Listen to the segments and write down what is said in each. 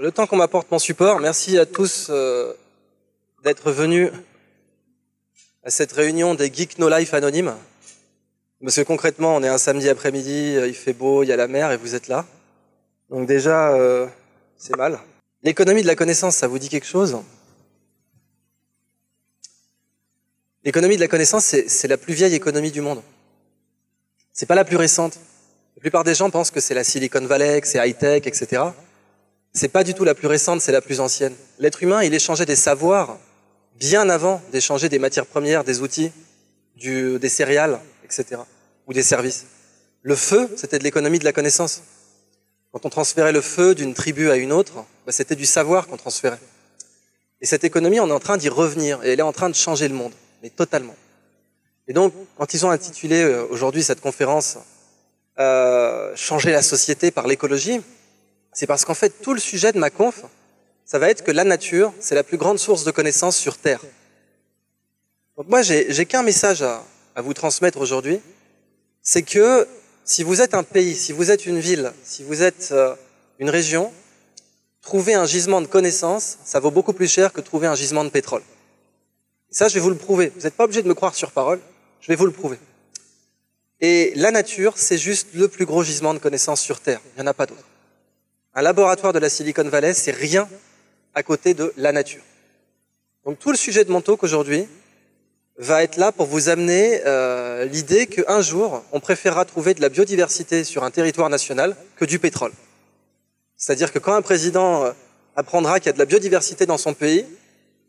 le temps qu'on m'apporte mon support. Merci à tous euh, d'être venus à cette réunion des Geeks No Life anonymes. Parce que concrètement, on est un samedi après-midi, euh, il fait beau, il y a la mer et vous êtes là. Donc déjà, euh, c'est mal. L'économie de la connaissance, ça vous dit quelque chose L'économie de la connaissance, c'est la plus vieille économie du monde. C'est pas la plus récente. La plupart des gens pensent que c'est la Silicon Valley, que c'est high-tech, etc c'est pas du tout la plus récente, c'est la plus ancienne. L'être humain, il échangeait des savoirs bien avant d'échanger des matières premières, des outils, du, des céréales, etc., ou des services. Le feu, c'était de l'économie de la connaissance. Quand on transférait le feu d'une tribu à une autre, bah, c'était du savoir qu'on transférait. Et cette économie, on est en train d'y revenir, et elle est en train de changer le monde, mais totalement. Et donc, quand ils ont intitulé euh, aujourd'hui cette conférence euh, Changer la société par l'écologie, c'est parce qu'en fait, tout le sujet de ma conf, ça va être que la nature, c'est la plus grande source de connaissances sur Terre. Donc moi, j'ai qu'un message à, vous transmettre aujourd'hui, c'est que si vous êtes un pays, si vous êtes une ville, si vous êtes euh, une région, trouver un gisement de connaissances, ça vaut beaucoup plus cher que trouver un gisement de pétrole. ça, je vais vous le prouver. Vous n'êtes pas obligé de me croire sur parole, je vais vous le prouver. Et la nature, c'est juste le plus gros gisement de connaissances sur Terre. Il n'y en a pas d'autre. Un laboratoire de la Silicon Valley, c'est rien à côté de la nature. Donc tout le sujet de mon talk aujourd'hui va être là pour vous amener euh, l'idée qu'un jour, on préférera trouver de la biodiversité sur un territoire national que du pétrole. C'est-à-dire que quand un président euh, apprendra qu'il y a de la biodiversité dans son pays,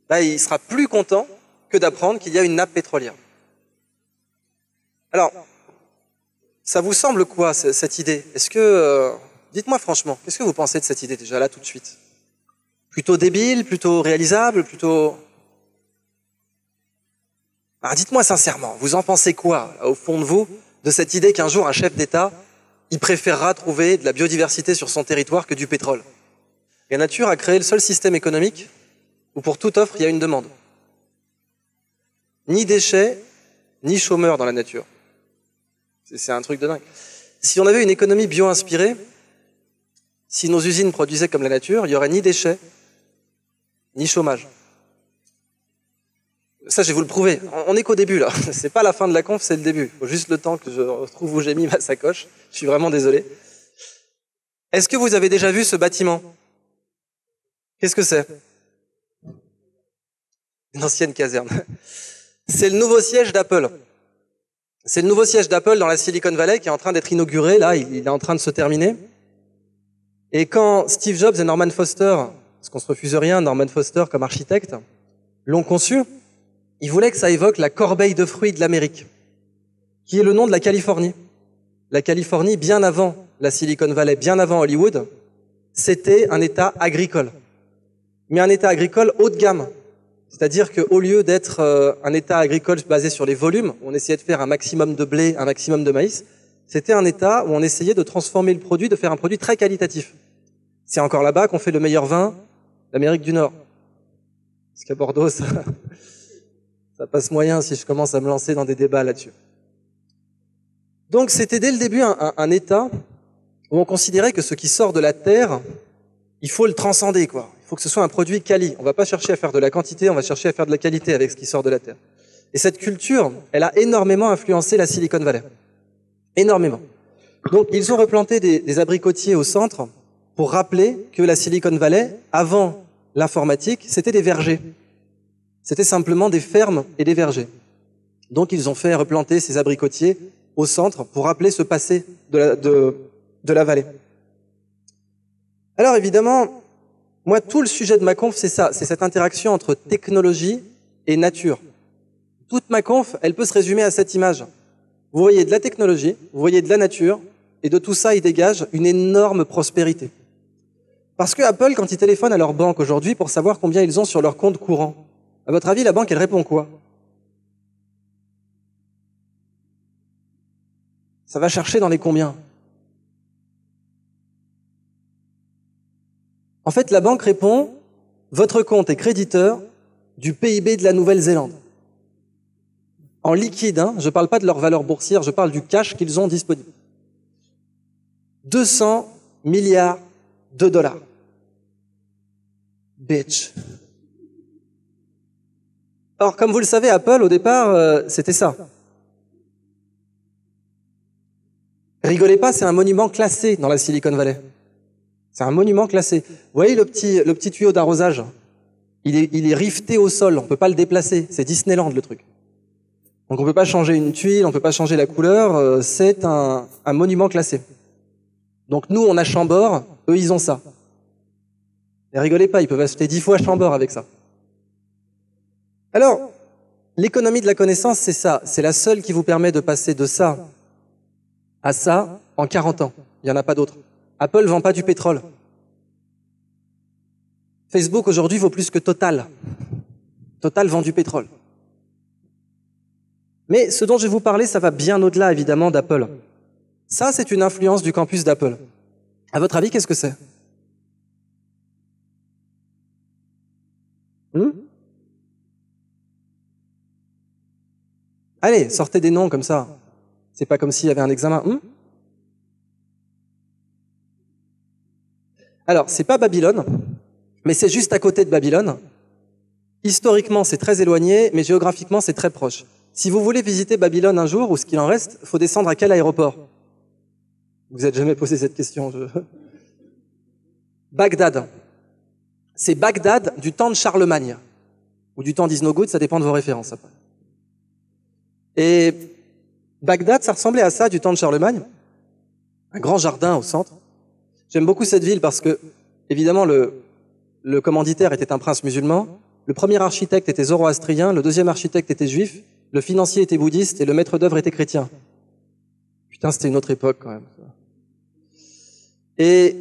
bah, il sera plus content que d'apprendre qu'il y a une nappe pétrolière. Alors, ça vous semble quoi cette idée Est-ce que euh, Dites-moi franchement, qu'est-ce que vous pensez de cette idée déjà là tout de suite Plutôt débile, plutôt réalisable, plutôt... Alors dites-moi sincèrement, vous en pensez quoi au fond de vous de cette idée qu'un jour un chef d'État, il préférera trouver de la biodiversité sur son territoire que du pétrole La nature a créé le seul système économique où pour toute offre, il y a une demande. Ni déchets, ni chômeurs dans la nature. C'est un truc de dingue. Si on avait une économie bio-inspirée, si nos usines produisaient comme la nature, il n'y aurait ni déchets, ni chômage. Ça, je vais vous le prouver. On n'est qu'au début, là. C'est pas la fin de la conf, c'est le début. juste le temps que je retrouve où j'ai mis ma sacoche. Je suis vraiment désolé. Est-ce que vous avez déjà vu ce bâtiment Qu'est-ce que c'est Une ancienne caserne. C'est le nouveau siège d'Apple. C'est le nouveau siège d'Apple dans la Silicon Valley qui est en train d'être inauguré, là. Il est en train de se terminer. Et quand Steve Jobs et Norman Foster, parce qu'on se refuse rien, Norman Foster comme architecte, l'ont conçu, ils voulaient que ça évoque la corbeille de fruits de l'Amérique, qui est le nom de la Californie. La Californie, bien avant la Silicon Valley, bien avant Hollywood, c'était un État agricole. Mais un État agricole haut de gamme. C'est-à-dire qu'au lieu d'être euh, un État agricole basé sur les volumes, où on essayait de faire un maximum de blé, un maximum de maïs, c'était un État où on essayait de transformer le produit, de faire un produit très qualitatif. C'est encore là-bas qu'on fait le meilleur vin d'Amérique du Nord. Parce qu'à Bordeaux, ça, passe moyen si je commence à me lancer dans des débats là-dessus. Donc c'était dès le début un, état où on considérait que ce qui sort de la terre, il faut le transcender, quoi. Il faut que ce soit un produit quali. On va pas chercher à faire de la quantité, on va chercher à faire de la qualité avec ce qui sort de la terre. Et cette culture, elle a énormément influencé la Silicon Valley. Énormément. Donc ils ont replanté des, des abricotiers au centre pour rappeler que la Silicon Valley, avant l'informatique, c'était des vergers. C'était simplement des fermes et des vergers. Donc ils ont fait replanter ces abricotiers au centre pour rappeler ce passé de la, de, la vallée. Alors évidemment, moi, tout le sujet de ma conf, c'est ça, c'est cette interaction entre technologie et nature. Toute ma conf, elle peut se résumer à cette image. Vous voyez de la technologie, vous voyez de la nature, et de tout ça, il dégage une énorme prospérité. Parce que Apple, quand ils téléphonent à leur banque aujourd'hui pour savoir combien ils ont sur leur compte courant, à votre avis, la banque, elle répond quoi Ça va chercher dans les combien En fait, la banque répond, votre compte est créditeur du PIB de la Nouvelle-Zélande. En liquide, hein, je ne parle pas de leur valeur boursière, je parle du cash qu'ils ont disponible. 200 milliards de dollars bitch. Or, comme vous le savez, Apple, au départ, euh, c'était ça. Rigolez pas, c'est un monument classé dans la Silicon Valley. C'est un monument classé. Vous voyez le petit, le petit tuyau d'arrosage il est, il est rifté au sol, on peut pas le déplacer. C'est Disneyland, le truc. Donc on peut pas changer une tuile, on peut pas changer la couleur, euh, c'est un, un monument classé. Donc nous, on a Chambord, eux, ils ont ça. Ne rigolez pas, ils peuvent acheter dix fois Chambord avec ça. Alors, l'économie de la connaissance, c'est ça. C'est la seule qui vous permet de passer de ça à ça en 40 ans. Il n'y en a pas d'autres. Apple vend pas du pétrole. Facebook aujourd'hui vaut plus que Total. Total vend du pétrole. Mais ce dont je vais vous parler, ça va bien au-delà évidemment d'Apple. Ça, c'est une influence du campus d'Apple. À votre avis, qu'est-ce que c'est Allez, sortez des noms comme ça. C'est pas comme s'il y avait un examen. Hmm Alors, c'est pas Babylone, mais c'est juste à côté de Babylone. Historiquement, c'est très éloigné, mais géographiquement, c'est très proche. Si vous voulez visiter Babylone un jour, ou ce qu'il en reste, faut descendre à quel aéroport Vous n'êtes jamais posé cette question. Bagdad. C'est Bagdad du temps de Charlemagne, ou du temps d'Isnogoud, ça dépend de vos références et Bagdad, ça ressemblait à ça du temps de Charlemagne. Un grand jardin au centre. J'aime beaucoup cette ville parce que, évidemment, le, commanditaire était un prince musulman. Le premier architecte était zoroastrien, le deuxième architecte était juif, le financier était bouddhiste et le maître d'œuvre était chrétien. Putain, c'était une autre époque quand même. Et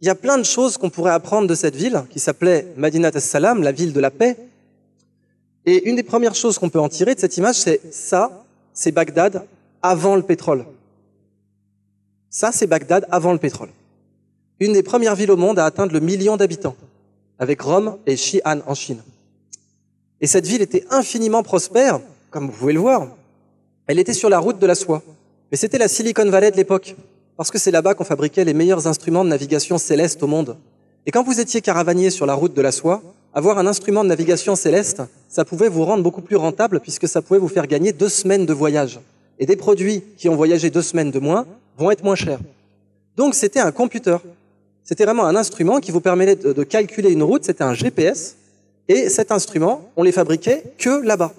il y a plein de choses qu'on pourrait apprendre de cette ville qui s'appelait Madinat as-Salam, la ville de la paix, et une des premières choses qu'on peut en tirer de cette image, c'est ça, c'est Bagdad avant le pétrole. Ça, c'est Bagdad avant le pétrole. Une des premières villes au monde à atteindre le million d'habitants, avec Rome et Xi'an en Chine. Et cette ville était infiniment prospère, comme vous pouvez le voir. Elle était sur la route de la soie. Mais c'était la Silicon Valley de l'époque, parce que c'est là-bas qu'on fabriquait les meilleurs instruments de navigation céleste au monde. Et quand vous étiez caravanier sur la route de la soie, avoir un instrument de navigation céleste, ça pouvait vous rendre beaucoup plus rentable puisque ça pouvait vous faire gagner deux semaines de voyage. Et des produits qui ont voyagé deux semaines de moins vont être moins chers. Donc c'était un computer. C'était vraiment un instrument qui vous permettait de, calculer une route, c'était un GPS. Et cet instrument, on les fabriquait que là-bas.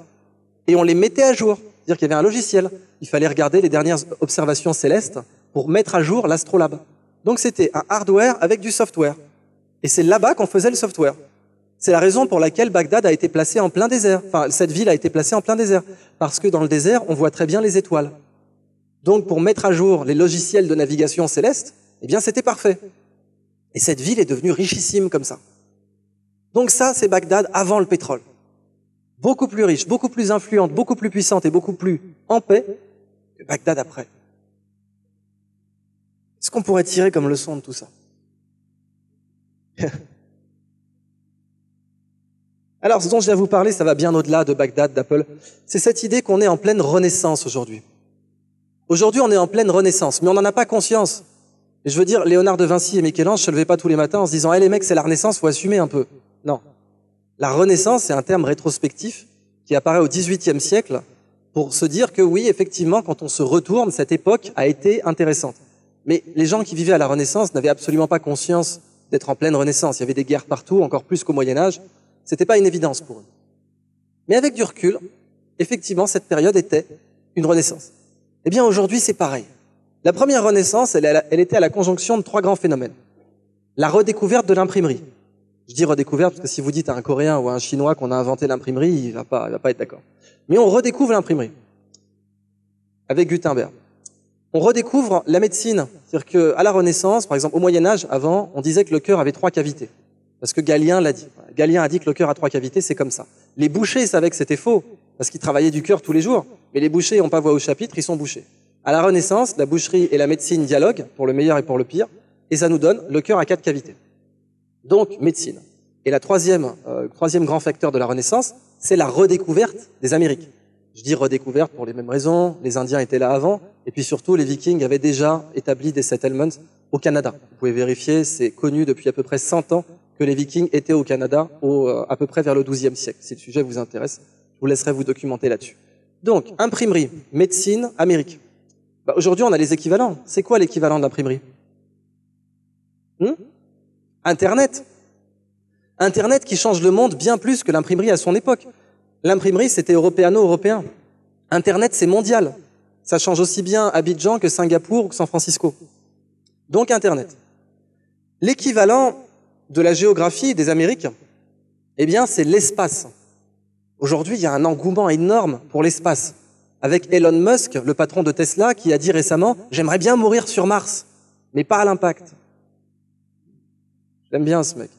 Et on les mettait à jour. C'est-à-dire qu'il y avait un logiciel. Il fallait regarder les dernières observations célestes pour mettre à jour l'astrolabe. Donc c'était un hardware avec du software. Et c'est là-bas qu'on faisait le software. C'est la raison pour laquelle Bagdad a été placé en plein désert. Enfin, cette ville a été placée en plein désert. Parce que dans le désert, on voit très bien les étoiles. Donc, pour mettre à jour les logiciels de navigation céleste, eh bien, c'était parfait. Et cette ville est devenue richissime comme ça. Donc ça, c'est Bagdad avant le pétrole. Beaucoup plus riche, beaucoup plus influente, beaucoup plus puissante et beaucoup plus en paix que Bagdad après. ce qu'on pourrait tirer comme leçon de tout ça Alors, ce dont je viens vous parler, ça va bien au-delà de Bagdad, d'Apple. C'est cette idée qu'on est en pleine renaissance aujourd'hui. Aujourd'hui, on est en pleine renaissance, mais on n'en a pas conscience. Et je veux dire, Léonard de Vinci et Michel-Ange se levaient pas tous les matins en se disant, hé eh, les mecs, c'est la renaissance, faut assumer un peu. Non. La renaissance, c'est un terme rétrospectif qui apparaît au XVIIIe siècle pour se dire que oui, effectivement, quand on se retourne, cette époque a été intéressante. Mais les gens qui vivaient à la Renaissance n'avaient absolument pas conscience d'être en pleine Renaissance. Il y avait des guerres partout, encore plus qu'au Moyen Âge. C'était pas une évidence pour eux. Mais avec du recul, effectivement, cette période était une renaissance. Eh bien, aujourd'hui, c'est pareil. La première renaissance, elle, était à la conjonction de trois grands phénomènes. La redécouverte de l'imprimerie. Je dis redécouverte parce que si vous dites à un Coréen ou à un Chinois qu'on a inventé l'imprimerie, il va pas, va pas être d'accord. Mais on redécouvre l'imprimerie. Avec Gutenberg. On redécouvre la médecine. C'est-à-dire qu'à la Renaissance, par exemple, au Moyen-Âge, avant, on disait que le cœur avait trois cavités. Parce que Galien l'a dit. Galien a dit que le cœur a trois cavités, c'est comme ça. Les bouchers savaient que c'était faux, parce qu'ils travaillaient du cœur tous les jours. Mais les bouchers ont pas voix au chapitre, ils sont bouchés. À la Renaissance, la boucherie et la médecine dialoguent, pour le meilleur et pour le pire, et ça nous donne le cœur à quatre cavités. Donc, médecine. Et la troisième, euh, troisième grand facteur de la Renaissance, c'est la redécouverte des Amériques. Je dis redécouverte pour les mêmes raisons, les Indiens étaient là avant, et puis surtout les Vikings avaient déjà établi des settlements au Canada. Vous pouvez vérifier, c'est connu depuis à peu près 100 ans que les Vikings étaient au Canada euh, à peu près vers le XIIe siècle. Si le sujet vous intéresse, je vous laisserai vous documenter là-dessus. Donc, imprimerie, médecine, Amérique. Bah, aujourd'hui, on a les équivalents. C'est quoi l'équivalent de l'imprimerie hmm Internet. Internet qui change le monde bien plus que l'imprimerie à son époque. L'imprimerie, c'était européano-européen. Internet, c'est mondial. Ça change aussi bien Abidjan que Singapour ou San Francisco. Donc Internet. L'équivalent de la géographie des Amériques, eh bien, c'est l'espace. Aujourd'hui, il y a un engouement énorme pour l'espace. Avec Elon Musk, le patron de Tesla, qui a dit récemment « J'aimerais bien mourir sur Mars, mais pas à l'impact. » J'aime bien ce mec.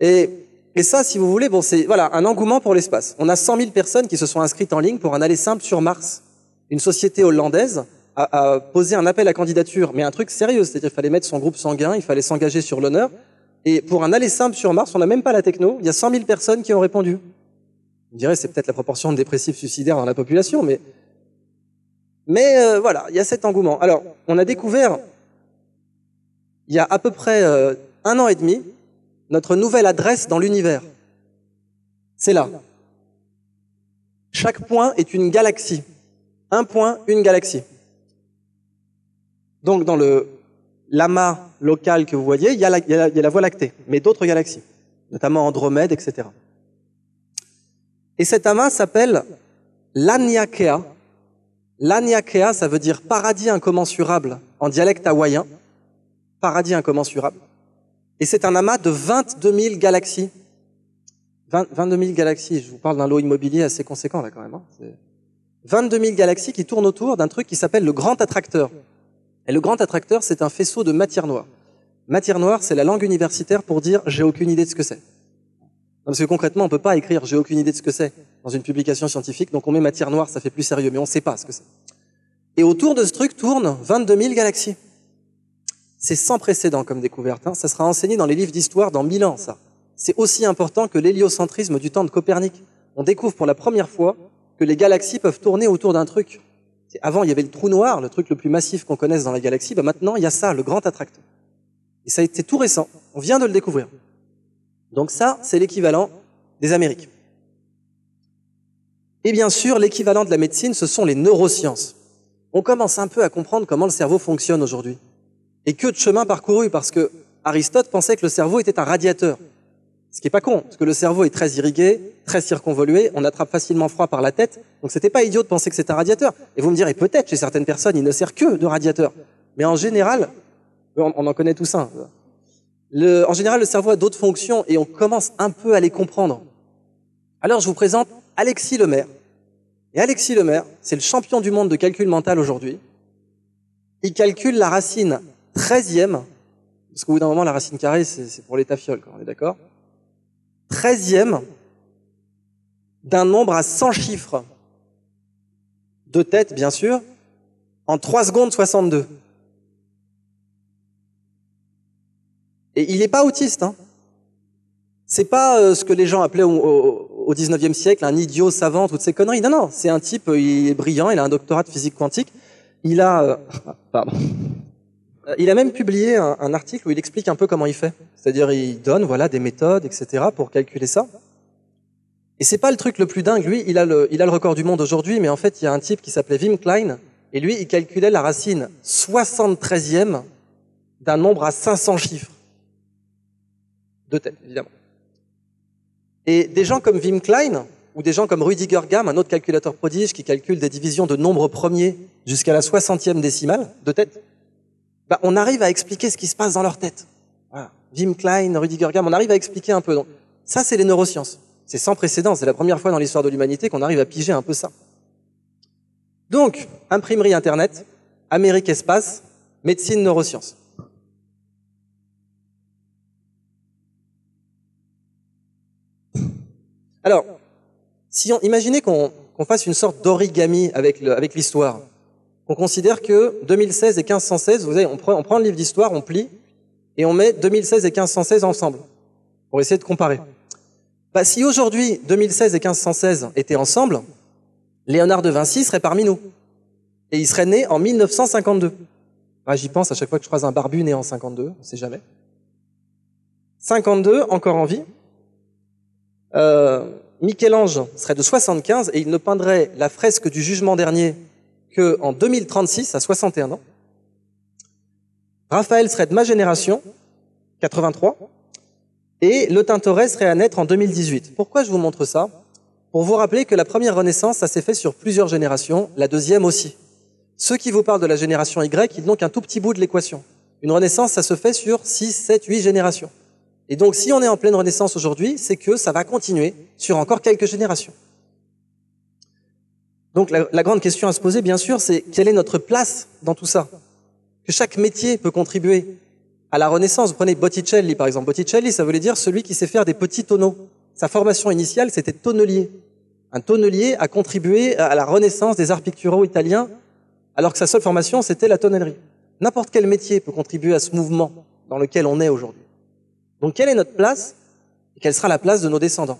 Et, ça, si vous voulez, bon, c'est voilà, un engouement pour l'espace. On a 100 000 personnes qui se sont inscrites en ligne pour un aller simple sur Mars. Une société hollandaise a, a posé un appel à candidature, mais un truc sérieux, c'est-à-dire qu'il fallait mettre son groupe sanguin, il fallait s'engager sur l'honneur, et pour un aller simple sur Mars, on n'a même pas la techno, il y a 100 000 personnes qui ont répondu. On dirait c'est peut-être la proportion de dépressifs suicidaires dans la population, mais... Mais euh, voilà, il y a cet engouement. Alors, on a découvert, il y a à peu près euh, un an et demi, notre nouvelle adresse dans l'univers. C'est là. Chaque point est une galaxie. Un point, une galaxie. Donc dans le l'amas local que vous voyez, il y, a la, Voie lactée, mais d'autres galaxies, notamment Andromède, etc. Et cet amas s'appelle l'Aniakea. L'Aniakea, ça veut dire paradis incommensurable en dialecte hawaïen. Paradis incommensurable. Et c'est un amas de 22 000 galaxies. 22 000 galaxies, je vous parle d'un lot immobilier assez conséquent là quand même. Hein. 22 000 galaxies qui tournent autour d'un truc qui s'appelle le grand attracteur. Et le grand attracteur, c'est un faisceau de matière noire. Matière noire, c'est la langue universitaire pour dire j'ai aucune idée de ce que c'est. Parce que concrètement, on peut pas écrire j'ai aucune idée de ce que c'est dans une publication scientifique, donc on met matière noire, ça fait plus sérieux, mais on sait pas ce que c'est. Et autour de ce truc tournent 22 000 galaxies. C'est sans précédent comme découverte. Hein. Ça sera enseigné dans les livres d'histoire dans 1000 ans, ça. C'est aussi important que l'héliocentrisme du temps de Copernic. On découvre pour la première fois que les galaxies peuvent tourner autour d'un truc. Avant, il y avait le trou noir, le truc le plus massif qu'on connaisse dans la galaxie. Bah, maintenant, il y a ça, le grand attracteur. Et ça a été tout récent. On vient de le découvrir. Donc ça, c'est l'équivalent des Amériques. Et bien sûr, l'équivalent de la médecine, ce sont les neurosciences. On commence un peu à comprendre comment le cerveau fonctionne aujourd'hui. Et que de chemin parcouru, parce que Aristote pensait que le cerveau était un radiateur. Ce qui est pas con, parce que le cerveau est très irrigué, très circonvolué, on attrape facilement froid par la tête, donc c'était pas idiot de penser que c'est un radiateur. Et vous me direz, peut-être, chez certaines personnes, il ne sert que de radiateur. Mais en général, on, en connaît tout ça. Le, en général, le cerveau a d'autres fonctions et on commence un peu à les comprendre. Alors, je vous présente Alexis Lemaire. Et Alexis Lemaire, c'est le champion du monde de calcul mental aujourd'hui. Il calcule la racine 13e, parce qu'au bout d'un moment, la racine carrée, c'est pour les tafioles, on est d'accord treizième d'un nombre à 100 chiffres, de tête bien sûr, en 3 secondes 62. Et il n'est pas autiste. Hein. C'est pas euh, ce que les gens appelaient au, 19e siècle un idiot savant, toutes ces conneries. Non, non, c'est un type, euh, il est brillant, il a un doctorat de physique quantique. Il a... Euh, pardon. Euh, il a même publié un, article où il explique un peu comment il fait. C'est-à-dire, il donne voilà des méthodes, etc., pour calculer ça. Et c'est pas le truc le plus dingue. Lui, il a le, record du monde aujourd'hui, mais en fait, il y a un type qui s'appelait Wim Klein, et lui, il calculait la racine 73e d'un nombre à 500 chiffres. De tête, évidemment. Et des gens comme Wim Klein, ou des gens comme Rudiger Gergam, un autre calculateur prodige qui calcule des divisions de nombres premiers jusqu'à la 60e décimale, de tête, bah, on arrive à expliquer ce qui se passe dans leur tête. Voilà. Wim Klein, Rudy Gergam, on arrive à expliquer un peu. Donc, ça, c'est les neurosciences. C'est sans précédent. C'est la première fois dans l'histoire de l'humanité qu'on arrive à piger un peu ça. Donc, imprimerie Internet, Amérique Espace, médecine neurosciences. Alors, si on, imaginez qu'on fasse une sorte d'origami avec l'histoire. Avec on considère que 2016 et 1516, vous savez, on prend, le livre d'histoire, on plie, et on met 2016 et 1516 ensemble, pour essayer de comparer. Bah, si aujourd'hui 2016 et 1516 étaient ensemble, Léonard de Vinci serait parmi nous. Et il serait né en 1952. Ah, j'y pense à chaque fois que je croise un barbu né en 52, on sait jamais. 52, encore en vie. Euh, Michel-Ange serait de 75 et il ne peindrait la fresque du jugement dernier qu'en 2036, à 61 ans, Raphaël serait de ma génération, 83, et Le Tintoret serait à naître en 2018. Pourquoi je vous montre ça Pour vous rappeler que la première Renaissance, ça s'est fait sur plusieurs générations, la deuxième aussi. Ceux qui vous parlent de la génération Y, ils n'ont qu'un tout petit bout de l'équation. Une Renaissance, ça se fait sur 6, 7, 8 générations. Et donc, si on est en pleine Renaissance aujourd'hui, c'est que ça va continuer sur encore quelques générations. Donc la, grande question à se poser, bien sûr, c'est quelle est notre place dans tout ça Que chaque métier peut contribuer à la Renaissance. prenez Botticelli, par exemple. Botticelli, ça voulait dire celui qui sait faire des petits tonneaux. Sa formation initiale, c'était tonnelier. Un tonnelier a contribué à la Renaissance des arts picturaux italiens, alors que sa seule formation, c'était la tonnellerie. N'importe quel métier peut contribuer à ce mouvement dans lequel on est aujourd'hui. Donc quelle est notre place et quelle sera la place de nos descendants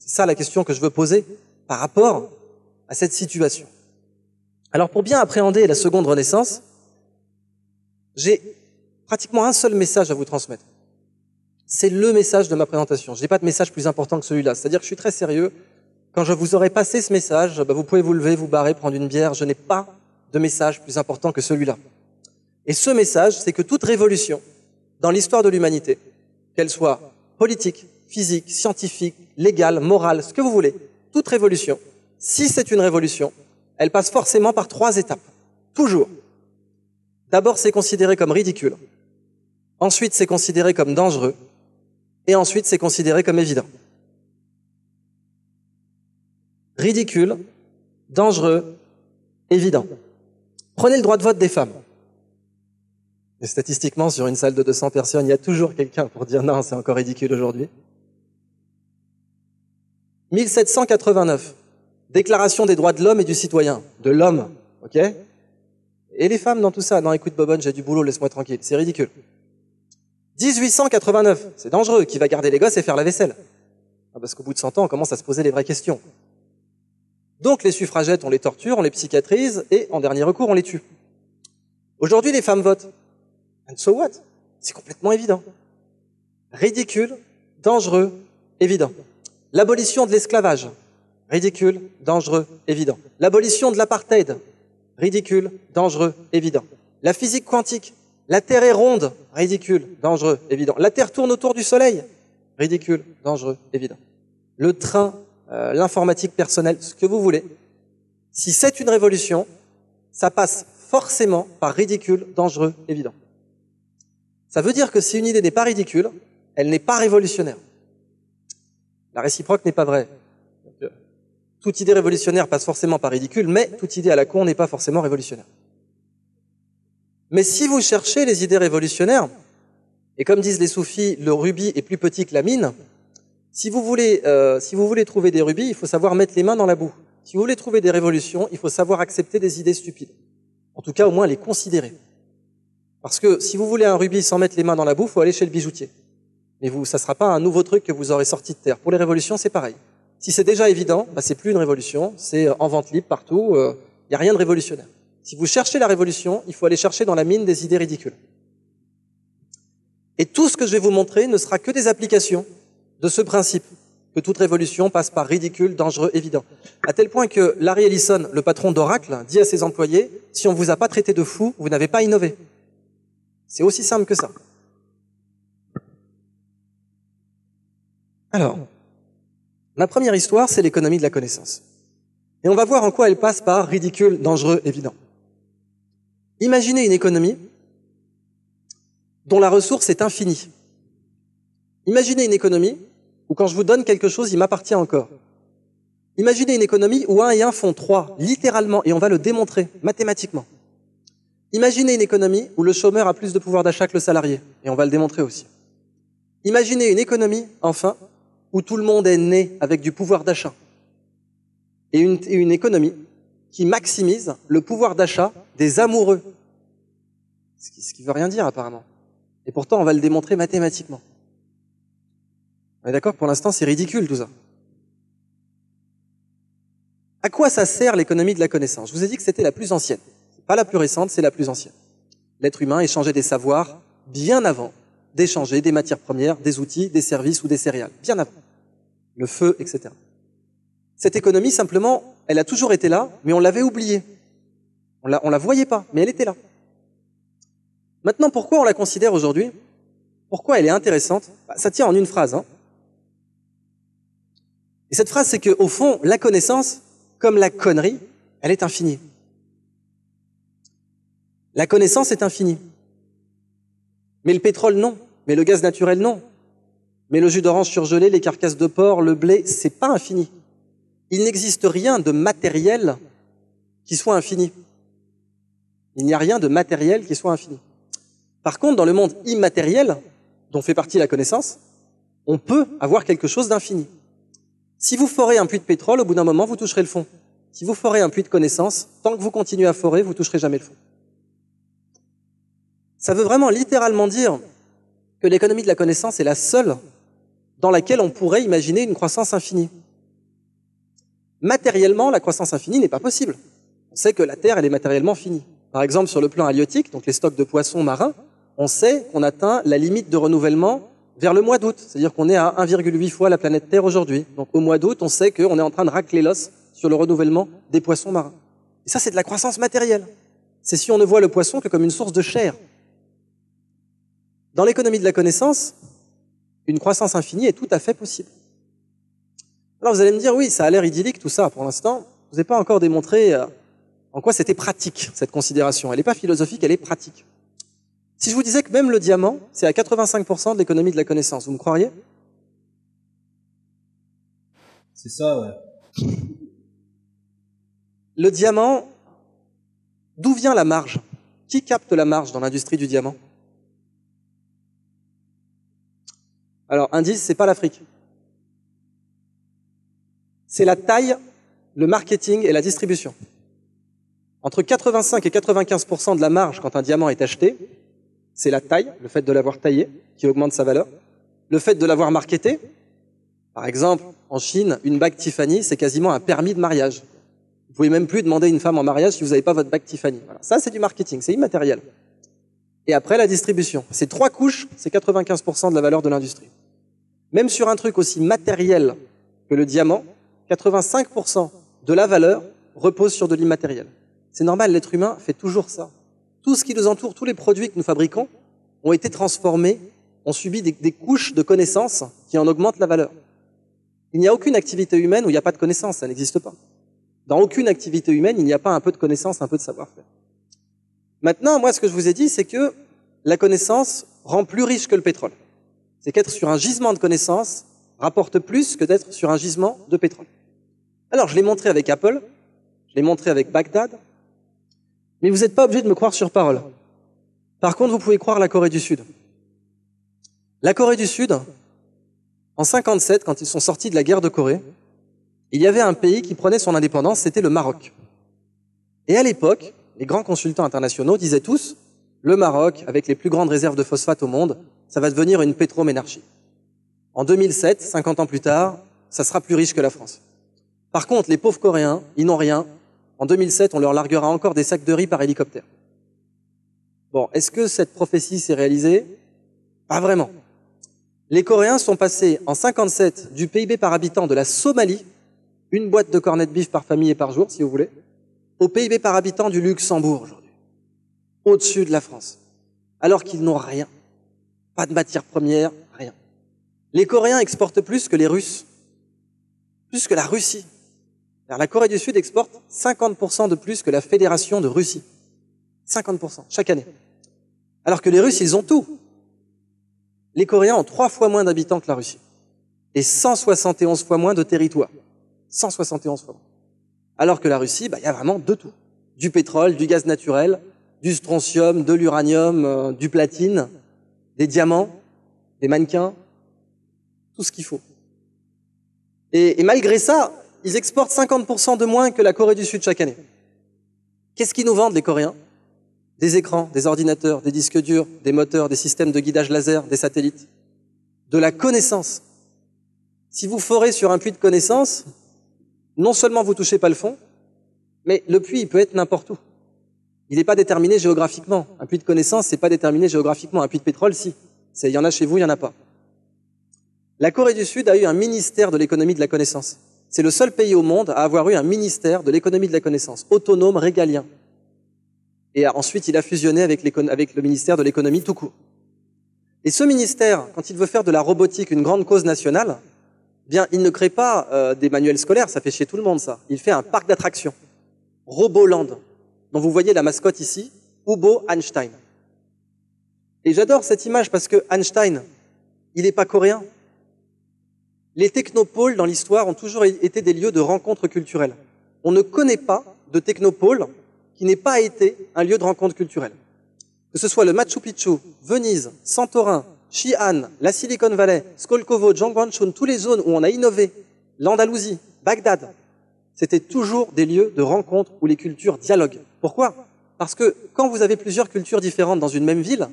C'est ça la question que je veux poser par rapport à cette situation. Alors pour bien appréhender la seconde renaissance, j'ai pratiquement un seul message à vous transmettre. C'est le message de ma présentation. Je n'ai pas de message plus important que celui-là. C'est-à-dire que je suis très sérieux. Quand je vous aurai passé ce message, bah, vous pouvez vous lever, vous barrer, prendre une bière. Je n'ai pas de message plus important que celui-là. Et ce message, c'est que toute révolution dans l'histoire de l'humanité, qu'elle soit politique, physique, scientifique, légale, morale, ce que vous voulez, toute révolution, si c'est une révolution, elle passe forcément par trois étapes. Toujours. D'abord, c'est considéré comme ridicule. Ensuite, c'est considéré comme dangereux. Et ensuite, c'est considéré comme évident. Ridicule, dangereux, évident. Prenez le droit de vote des femmes. Et statistiquement, sur une salle de 200 personnes, il y a toujours quelqu'un pour dire non, c'est encore ridicule aujourd'hui. 1789. Déclaration des droits de l'homme et du citoyen. De l'homme, ok Et les femmes dans tout ça Non, écoute Bobonne, j'ai du boulot, laisse-moi tranquille. C'est ridicule. 1889, c'est dangereux. Qui va garder les gosses et faire la vaisselle ah, Parce qu'au bout de 100 ans, on commence à se poser les vraies questions. Donc les suffragettes, on les torture, on les psychiatrise et en dernier recours, on les tue. Aujourd'hui, les femmes votent. And so what C'est complètement évident. Ridicule, dangereux, évident. L'abolition de l'esclavage. Ridicule, dangereux, évident. L'abolition de l'apartheid. Ridicule, dangereux, évident. La physique quantique. La Terre est ronde. Ridicule, dangereux, évident. La Terre tourne autour du Soleil. Ridicule, dangereux, évident. Le train, euh, l'informatique personnelle, ce que vous voulez. Si c'est une révolution, ça passe forcément par ridicule, dangereux, évident. Ça veut dire que si une idée n'est pas ridicule, elle n'est pas révolutionnaire. La réciproque n'est pas vraie toute idée révolutionnaire passe forcément par ridicule, mais toute idée à la con n'est pas forcément révolutionnaire. Mais si vous cherchez les idées révolutionnaires, et comme disent les soufis, le rubis est plus petit que la mine, si vous voulez, euh, si vous voulez trouver des rubis, il faut savoir mettre les mains dans la boue. Si vous voulez trouver des révolutions, il faut savoir accepter des idées stupides. En tout cas, au moins les considérer. Parce que si vous voulez un rubis sans mettre les mains dans la boue, faut aller chez le bijoutier. Mais vous, ne sera pas un nouveau truc que vous aurez sorti de terre. Pour les révolutions, c'est pareil. Si c'est déjà évident, bah, c'est plus une révolution, c'est euh, en vente libre partout, il euh, n'y a rien de révolutionnaire. Si vous cherchez la révolution, il faut aller chercher dans la mine des idées ridicules. Et tout ce que je vais vous montrer ne sera que des applications de ce principe, que toute révolution passe par ridicule, dangereux, évident. À tel point que Larry Ellison, le patron d'Oracle, dit à ses employés, si on vous a pas traité de fou, vous n'avez pas innové. C'est aussi simple que ça. Alors, Ma première histoire, c'est l'économie de la connaissance. Et on va voir en quoi elle passe par ridicule, dangereux, évident. Imaginez une économie dont la ressource est infinie. Imaginez une économie où quand je vous donne quelque chose, il m'appartient encore. Imaginez une économie où un et un font trois, littéralement, et on va le démontrer mathématiquement. Imaginez une économie où le chômeur a plus de pouvoir d'achat que le salarié, et on va le démontrer aussi. Imaginez une économie, enfin, où tout le monde est né avec du pouvoir d'achat et une, économie qui maximise le pouvoir d'achat des amoureux. Ce qui, ne veut rien dire apparemment. Et pourtant, on va le démontrer mathématiquement. On est d'accord Pour l'instant, c'est ridicule tout ça. À quoi ça sert l'économie de la connaissance Je vous ai dit que c'était la plus ancienne. Pas la plus récente, c'est la plus ancienne. L'être humain échangeait des savoirs bien avant d'échanger des matières premières, des outils, des services ou des céréales, bien avant. Le feu, etc. Cette économie, simplement, elle a toujours été là, mais on l'avait oubliée. On la, la voyait pas, mais elle était là. Maintenant, pourquoi on la considère aujourd'hui Pourquoi elle est intéressante bah, Ça tient en une phrase. Hein. Et cette phrase, c'est que, au fond, la connaissance, comme la connerie, elle est infinie. La connaissance est infinie. Mais le pétrole, non. Mais le gaz naturel, non. Mais le jus d'orange surgelé, les carcasses de porc, le blé, c'est pas infini. Il n'existe rien de matériel qui soit infini. Il n'y a rien de matériel qui soit infini. Par contre, dans le monde immatériel, dont fait partie la connaissance, on peut avoir quelque chose d'infini. Si vous forez un puits de pétrole, au bout d'un moment, vous toucherez le fond. Si vous forez un puits de connaissance, tant que vous continuez à forer, vous toucherez jamais le fond. Ça veut vraiment littéralement dire que l'économie de la connaissance est la seule dans laquelle on pourrait imaginer une croissance infinie. Matériellement, la croissance infinie n'est pas possible. On sait que la Terre, elle est matériellement finie. Par exemple, sur le plan halieutique, donc les stocks de poissons marins, on sait qu'on atteint la limite de renouvellement vers le mois d'août. C'est-à-dire qu'on est à 1,8 fois la planète Terre aujourd'hui. Donc au mois d'août, on sait qu'on est en train de racler l'os sur le renouvellement des poissons marins. Et ça, c'est de la croissance matérielle. C'est si on ne voit le poisson que comme une source de chair, dans l'économie de la connaissance, une croissance infinie est tout à fait possible. Alors vous allez me dire, oui, ça a l'air idyllique tout ça pour l'instant. Vous n'avez pas encore démontré euh, en quoi c'était pratique, cette considération. Elle n'est pas philosophique, elle est pratique. Si je vous disais que même le diamant, c'est à 85% de l'économie de la connaissance, vous me croiriez C'est ça, ouais. Le diamant, d'où vient la marge Qui capte la marge dans l'industrie du diamant Alors, indice, c'est pas l'Afrique. C'est la taille, le marketing et la distribution. Entre 85 et 95 de la marge quand un diamant est acheté, c'est la taille, le fait de l'avoir taillé, qui augmente sa valeur. Le fait de l'avoir marketé, par exemple, en Chine, une bague Tiffany, c'est quasiment un permis de mariage. Vous pouvez même plus demander une femme en mariage si vous n'avez pas votre bague Tiffany. Ça, c'est du marketing, c'est immatériel. Et après, la distribution. Ces trois couches, c'est 95% de la valeur de l'industrie. Même sur un truc aussi matériel que le diamant, 85% de la valeur repose sur de l'immatériel. C'est normal, l'être humain fait toujours ça. Tout ce qui nous entoure, tous les produits que nous fabriquons, ont été transformés, ont subi des, couches de connaissances qui en augmentent la valeur. Il n'y a aucune activité humaine où il n'y a pas de connaissances, ça n'existe pas. Dans aucune activité humaine, il n'y a pas un peu de connaissance, un peu de savoir-faire. Maintenant, moi, ce que je vous ai dit, c'est que la connaissance rend plus riche que le pétrole c'est qu'être sur un gisement de connaissances rapporte plus que d'être sur un gisement de pétrole. Alors, je l'ai montré avec Apple, je l'ai montré avec Bagdad, mais vous n'êtes pas obligé de me croire sur parole. Par contre, vous pouvez croire la Corée du Sud. La Corée du Sud, en 57, quand ils sont sortis de la guerre de Corée, il y avait un pays qui prenait son indépendance, c'était le Maroc. Et à l'époque, les grands consultants internationaux disaient tous, le Maroc, avec les plus grandes réserves de phosphate au monde, ça va devenir une pétroménarchie. En 2007, 50 ans plus tard, ça sera plus riche que la France. Par contre, les pauvres Coréens, ils n'ont rien. En 2007, on leur larguera encore des sacs de riz par hélicoptère. Bon, est-ce que cette prophétie s'est réalisée Pas vraiment. Les Coréens sont passés en 57 du PIB par habitant de la Somalie, une boîte de cornet de bif par famille et par jour, si vous voulez, au PIB par habitant du Luxembourg aujourd'hui, au-dessus de la France, alors qu'ils n'ont rien pas de matières premières, rien. Les Coréens exportent plus que les Russes, plus que la Russie. la Corée du Sud exporte 50% de plus que la Fédération de Russie. 50% chaque année. Alors que les Russes, ils ont tout. Les Coréens ont trois fois moins d'habitants que la Russie et 171 fois moins de territoire. 171 fois moins. Alors que la Russie, bah, il y a vraiment de tout. Du pétrole, du gaz naturel, du strontium, de l'uranium, euh, du platine, des diamants, des mannequins, tout ce qu'il faut. Et, malgré ça, ils exportent 50% de moins que la Corée du Sud chaque année. Qu'est-ce qu'ils nous vendent, les Coréens Des écrans, des ordinateurs, des disques durs, des moteurs, des systèmes de guidage laser, des satellites. De la connaissance. Si vous forez sur un puits de connaissance, non seulement vous touchez pas le fond, mais le puits, il peut être n'importe où il n'est pas déterminé géographiquement. Un puits de connaissance, c'est pas déterminé géographiquement. Un puits de pétrole, si. Il y en a chez vous, il y en a pas. La Corée du Sud a eu un ministère de l'économie de la connaissance. C'est le seul pays au monde à avoir eu un ministère de l'économie de la connaissance, autonome, régalien. Et ensuite, il a fusionné avec, le ministère de l'économie tout court. Et ce ministère, quand il veut faire de la robotique une grande cause nationale, eh bien, il ne crée pas euh, des manuels scolaires, ça fait chez tout le monde, ça. Il fait un parc d'attractions. Roboland dont vous voyez la mascotte ici, Ubo Einstein. Et j'adore cette image parce que Einstein, il n'est pas coréen. Les technopoles dans l'histoire ont toujours été des lieux de rencontres culturelles. On ne connaît pas de technopole qui n'ait pas été un lieu de rencontre culturelle. Que ce soit le Machu Picchu, Venise, Santorin, Xi'an, la Silicon Valley, Skolkovo, jangwon toutes les zones où on a innové, l'Andalousie, Bagdad, c'était toujours des lieux de rencontre où les cultures dialoguent. Pourquoi Parce que quand vous avez plusieurs cultures différentes dans une même ville,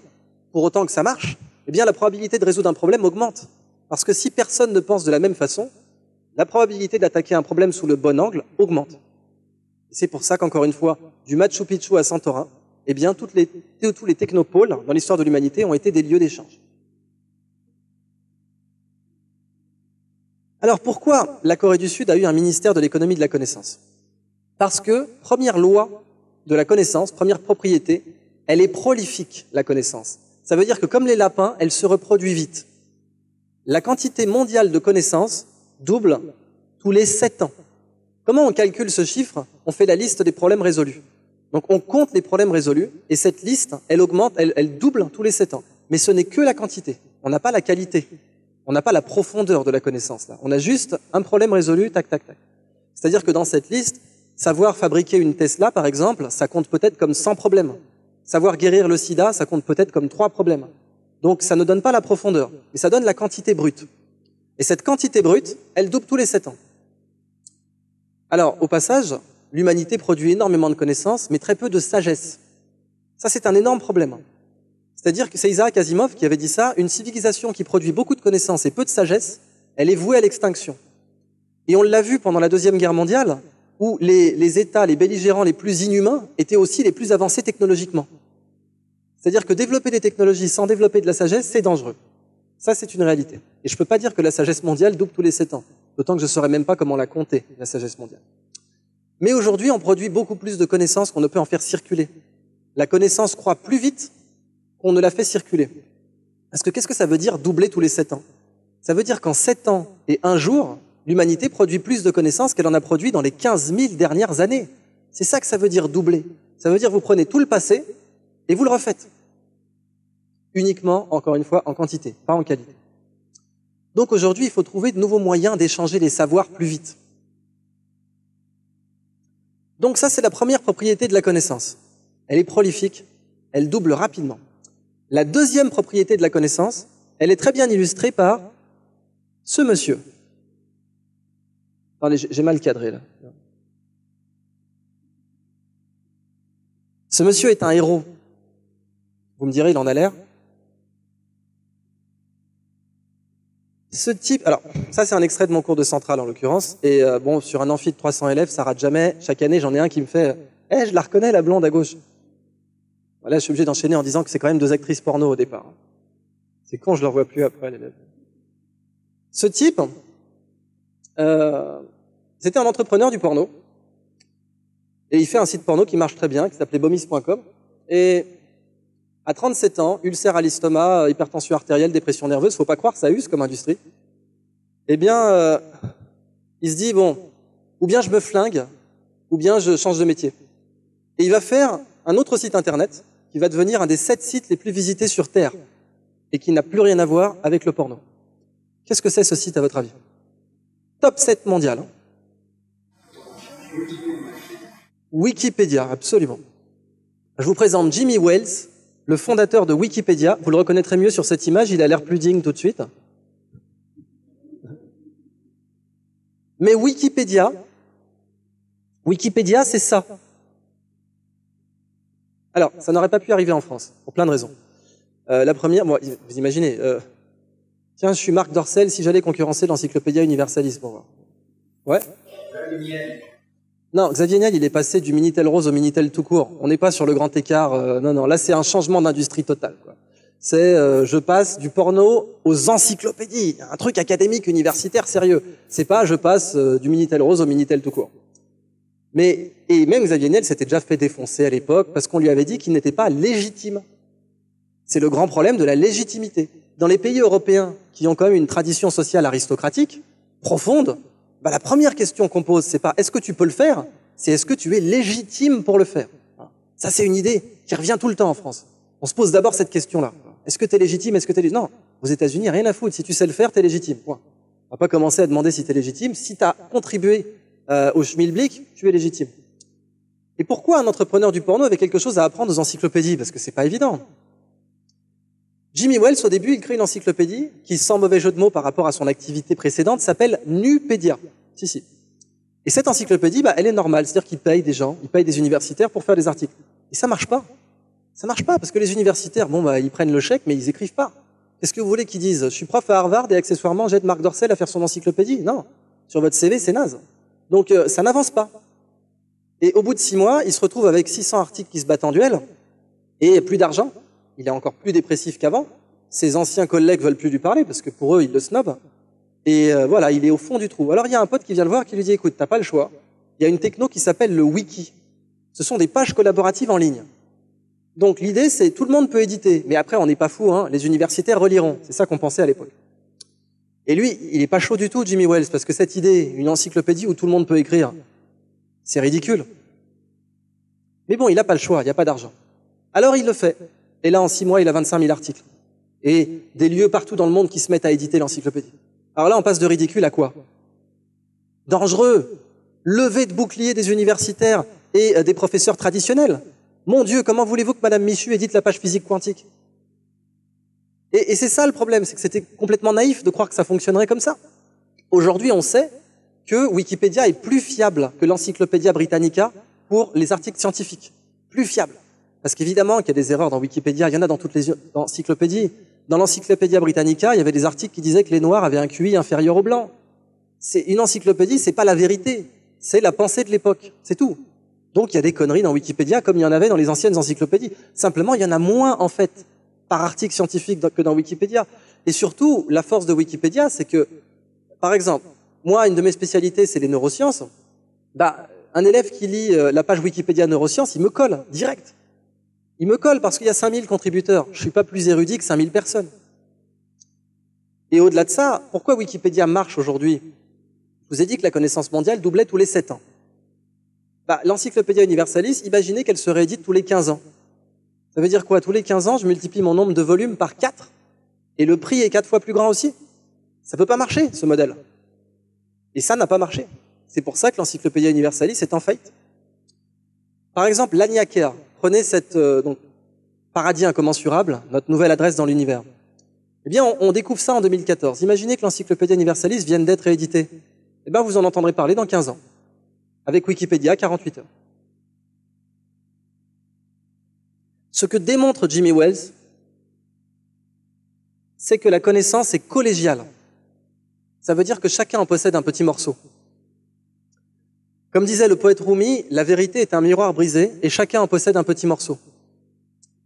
pour autant que ça marche, eh bien la probabilité de résoudre un problème augmente. Parce que si personne ne pense de la même façon, la probabilité d'attaquer un problème sous le bon angle augmente. C'est pour ça qu'encore une fois, du Machu Picchu à Santorin, eh bien toutes les, tous les technopoles dans l'histoire de l'humanité ont été des lieux d'échange. Alors pourquoi la Corée du Sud a eu un ministère de l'économie de la connaissance Parce que, première loi de la connaissance, première propriété, elle est prolifique, la connaissance. Ça veut dire que comme les lapins, elle se reproduit vite. La quantité mondiale de connaissances double tous les 7 ans. Comment on calcule ce chiffre On fait la liste des problèmes résolus. Donc on compte les problèmes résolus et cette liste, elle augmente, elle, double tous les 7 ans. Mais ce n'est que la quantité. On n'a pas la qualité. On n'a pas la profondeur de la connaissance là. On a juste un problème résolu, tac, tac, tac. C'est-à-dire que dans cette liste, savoir fabriquer une Tesla, par exemple, ça compte peut-être comme 100 problèmes. Savoir guérir le sida, ça compte peut-être comme 3 problèmes. Donc ça ne donne pas la profondeur, mais ça donne la quantité brute. Et cette quantité brute, elle double tous les 7 ans. Alors, au passage, l'humanité produit énormément de connaissances, mais très peu de sagesse. Ça, c'est un énorme problème. C'est-à-dire que c'est Isaac Asimov qui avait dit ça, une civilisation qui produit beaucoup de connaissances et peu de sagesse, elle est vouée à l'extinction. Et on l'a vu pendant la Deuxième Guerre mondiale, où les, États, les belligérants les plus inhumains étaient aussi les plus avancés technologiquement. C'est-à-dire que développer des technologies sans développer de la sagesse, c'est dangereux. Ça, c'est une réalité. Et je ne peux pas dire que la sagesse mondiale double tous les sept ans, d'autant que je ne saurais même pas comment la compter, la sagesse mondiale. Mais aujourd'hui, on produit beaucoup plus de connaissances qu'on ne peut en faire circuler. La connaissance croît plus vite on ne la fait circuler. Parce que qu'est-ce que ça veut dire doubler tous les 7 ans Ça veut dire qu'en 7 ans et un jour, l'humanité produit plus de connaissances qu'elle en a produit dans les 15 000 dernières années. C'est ça que ça veut dire doubler. Ça veut dire vous prenez tout le passé et vous le refaites. Uniquement, encore une fois, en quantité, pas en qualité. Donc aujourd'hui, il faut trouver de nouveaux moyens d'échanger les savoirs plus vite. Donc ça, c'est la première propriété de la connaissance. Elle est prolifique, elle double rapidement. La deuxième propriété de la connaissance, elle est très bien illustrée par ce monsieur. Attendez, j'ai mal cadré là. Ce monsieur est un héros. Vous me direz, il en a l'air. Ce type, alors ça c'est un extrait de mon cours de centrale en l'occurrence, et euh, bon sur un amphi de 300 élèves, ça rate jamais. Chaque année, j'en ai un qui me fait, eh, je la reconnais la blonde à gauche. Là, je suis obligé d'enchaîner en disant que c'est quand même deux actrices porno au départ. C'est con, je ne leur vois plus après. Les... Ce type, euh, c'était un entrepreneur du porno. Et il fait un site porno qui marche très bien, qui s'appelait bomis.com. Et à 37 ans, ulcère à l'estomac, euh, hypertension artérielle, dépression nerveuse, faut pas croire, ça use comme industrie. Eh bien, euh, il se dit, bon, ou bien je me flingue, ou bien je change de métier. Et il va faire un autre site internet qui va devenir un des sept sites les plus visités sur Terre et qui n'a plus rien à voir avec le porno. Qu'est-ce que c'est ce site à votre avis Top 7 mondial. Hein. Wikipédia, absolument. Je vous présente Jimmy Wells, le fondateur de Wikipédia. Vous le reconnaîtrez mieux sur cette image, il a l'air plus digne tout de suite. Mais Wikipédia, Wikipédia, c'est ça. Alors, ça n'aurait pas pu arriver en France, pour plein de raisons. Euh, la première, moi, vous imaginez, euh, tiens, je suis Marc Dorcel, si j'allais concurrencer l'Encyclopédia universaliste, pour voir. Ouais Non, Xavier Niel, il est passé du Minitel rose au Minitel tout court. On n'est pas sur le grand écart. Euh, non, non, là, c'est un changement d'industrie totale. C'est, je passe du porno aux encyclopédies, un truc académique, universitaire, sérieux. C'est pas, je passe du Minitel rose au Minitel tout court. Mais, et même Xavier Niel s'était déjà fait défoncer à l'époque parce qu'on lui avait dit qu'il n'était pas légitime. C'est le grand problème de la légitimité. Dans les pays européens qui ont quand même une tradition sociale aristocratique profonde, bah la première question qu'on pose, c'est pas est-ce que tu peux le faire, c'est est-ce que tu es légitime pour le faire. Ça, c'est une idée qui revient tout le temps en France. On se pose d'abord cette question-là. Est-ce que tu es légitime Est-ce que tu es légitime Non, aux États-Unis, rien à foutre. Si tu sais le faire, tu es légitime. Point. On va pas commencer à demander si tu es légitime. Si tu as contribué euh, au schmilblick, tu es légitime. Et pourquoi un entrepreneur du porno avait quelque chose à apprendre aux encyclopédies Parce que c'est pas évident. Jimmy Wells, au début, il crée une encyclopédie qui, sans mauvais jeu de mots par rapport à son activité précédente, s'appelle Nupedia. Si, si. Et cette encyclopédie, bah, elle est normale. C'est-à-dire qu'il paye des gens, il paye des universitaires pour faire des articles. Et ça marche pas. Ça marche pas parce que les universitaires, bon, bah, ils prennent le chèque, mais ils écrivent pas. Qu'est-ce que vous voulez qu'ils disent Je suis prof à Harvard et accessoirement j'aide Marc Dorcel à faire son encyclopédie Non. Sur votre CV, c'est naze. Donc euh, ça n'avance pas. Et au bout de six mois, il se retrouve avec 600 articles qui se battent en duel et plus d'argent. Il est encore plus dépressif qu'avant. Ses anciens collègues veulent plus lui parler parce que pour eux, il le snob. Et euh, voilà, il est au fond du trou. Alors il y a un pote qui vient le voir qui lui dit "Écoute, t'as pas le choix. Il y a une techno qui s'appelle le wiki. Ce sont des pages collaboratives en ligne. Donc l'idée, c'est tout le monde peut éditer, mais après, on n'est pas fou. Hein. les universitaires reliront. C'est ça qu'on pensait à l'époque. Et lui, il n'est pas chaud du tout, Jimmy Wells, parce que cette idée, une encyclopédie où tout le monde peut écrire, c'est ridicule. Mais bon, il n'a pas le choix, il n'y a pas d'argent. Alors il le fait. Et là, en six mois, il a 25 000 articles. Et des lieux partout dans le monde qui se mettent à éditer l'encyclopédie. Alors là, on passe de ridicule à quoi Dangereux Levé de bouclier des universitaires et euh, des professeurs traditionnels Mon Dieu, comment voulez-vous que Madame Michu édite la page physique quantique et, c'est ça le problème, c'est que c'était complètement naïf de croire que ça fonctionnerait comme ça. Aujourd'hui, on sait que Wikipédia est plus fiable que l'Encyclopédia Britannica pour les articles scientifiques. Plus fiable. Parce qu'évidemment qu'il y a des erreurs dans Wikipédia, il y en a dans toutes les encyclopédies. Dans l'Encyclopédia Britannica, il y avait des articles qui disaient que les Noirs avaient un QI inférieur aux Blancs. C'est une encyclopédie, c'est pas la vérité, c'est la pensée de l'époque, c'est tout. Donc il y a des conneries dans Wikipédia comme il y en avait dans les anciennes encyclopédies. Simplement, il y en a moins en fait par article scientifique que dans Wikipédia. Et surtout, la force de Wikipédia, c'est que, par exemple, moi, une de mes spécialités, c'est les neurosciences. Bah, un élève qui lit euh, la page Wikipédia neurosciences, il me colle, direct. Il me colle parce qu'il y a 5000 contributeurs. Je suis pas plus érudit que 5000 personnes. Et au-delà de ça, pourquoi Wikipédia marche aujourd'hui Je vous ai dit que la connaissance mondiale doublait tous les 7 ans. Bah, L'encyclopédia universaliste, imaginez qu'elle se réédite tous les 15 ans. Ça veut dire quoi Tous les 15 ans, je multiplie mon nombre de volumes par 4 et le prix est 4 fois plus grand aussi. Ça peut pas marcher, ce modèle. Et ça n'a pas marché. C'est pour ça que l'Encyclopédia universaliste est en faillite. Par exemple, l'Agnacaire. Prenez cette, euh, donc, paradis incommensurable, notre nouvelle adresse dans l'univers. Eh bien, on, découvre ça en 2014. Imaginez que l'Encyclopédia universaliste vienne d'être rééditée. Eh bien, vous en entendrez parler dans 15 ans. Avec Wikipédia, 48 heures. Ce que démontre Jimmy Wells, c'est que la connaissance est collégiale. Ça veut dire que chacun en possède un petit morceau. Comme disait le poète Rumi, la vérité est un miroir brisé et chacun en possède un petit morceau.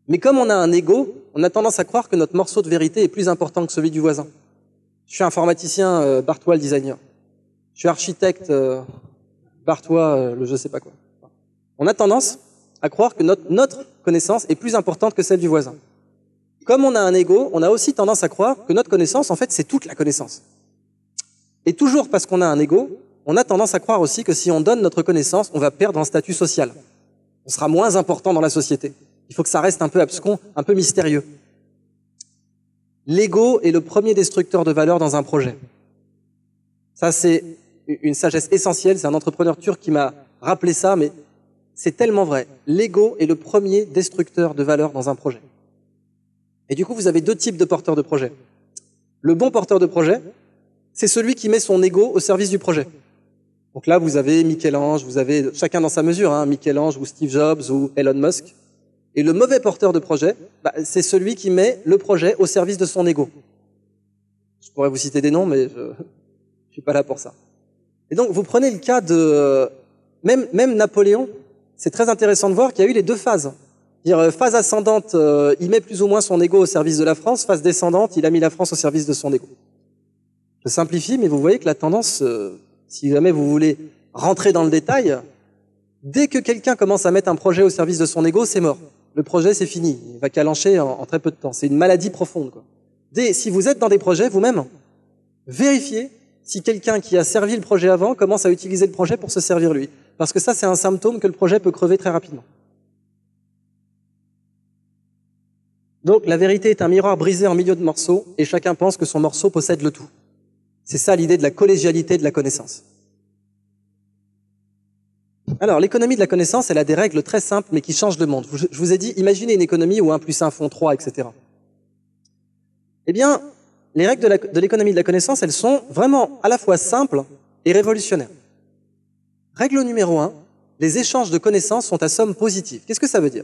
Mais comme on a un ego, on a tendance à croire que notre morceau de vérité est plus important que celui du voisin. Je suis informaticien euh, le designer. Je suis architecte euh, Bartois euh, le je sais pas quoi. On a tendance à croire que notre, connaissance est plus importante que celle du voisin. Comme on a un ego, on a aussi tendance à croire que notre connaissance, en fait, c'est toute la connaissance. Et toujours parce qu'on a un ego, on a tendance à croire aussi que si on donne notre connaissance, on va perdre un statut social. On sera moins important dans la société. Il faut que ça reste un peu abscon, un peu mystérieux. L'ego est le premier destructeur de valeur dans un projet. Ça, c'est une sagesse essentielle. C'est un entrepreneur turc qui m'a rappelé ça, mais c'est tellement vrai. L'ego est le premier destructeur de valeur dans un projet. Et du coup, vous avez deux types de porteurs de projet. Le bon porteur de projet, c'est celui qui met son ego au service du projet. Donc là, vous avez Michel-Ange, vous avez chacun dans sa mesure, hein, Michel-Ange ou Steve Jobs ou Elon Musk. Et le mauvais porteur de projet, bah, c'est celui qui met le projet au service de son ego. Je pourrais vous citer des noms, mais je ne suis pas là pour ça. Et donc, vous prenez le cas de euh, même, même Napoléon, c'est très intéressant de voir qu'il y a eu les deux phases. Dire, euh, phase ascendante, euh, il met plus ou moins son ego au service de la France. Phase descendante, il a mis la France au service de son ego. Je simplifie, mais vous voyez que la tendance, euh, si jamais vous voulez rentrer dans le détail, dès que quelqu'un commence à mettre un projet au service de son ego, c'est mort. Le projet, c'est fini. Il va calancher en, en très peu de temps. C'est une maladie profonde. Quoi. Dès, si vous êtes dans des projets, vous-même, vérifiez si quelqu'un qui a servi le projet avant commence à utiliser le projet pour se servir lui. Parce que ça, c'est un symptôme que le projet peut crever très rapidement. Donc la vérité est un miroir brisé en milieu de morceaux et chacun pense que son morceau possède le tout. C'est ça l'idée de la collégialité de la connaissance. Alors l'économie de la connaissance, elle a des règles très simples mais qui changent le monde. Je vous ai dit, imaginez une économie où 1 plus 1 font 3, etc. Eh bien, les règles de l'économie de, de la connaissance, elles sont vraiment à la fois simples et révolutionnaires. Règle numéro 1, les échanges de connaissances sont à somme positive. Qu'est-ce que ça veut dire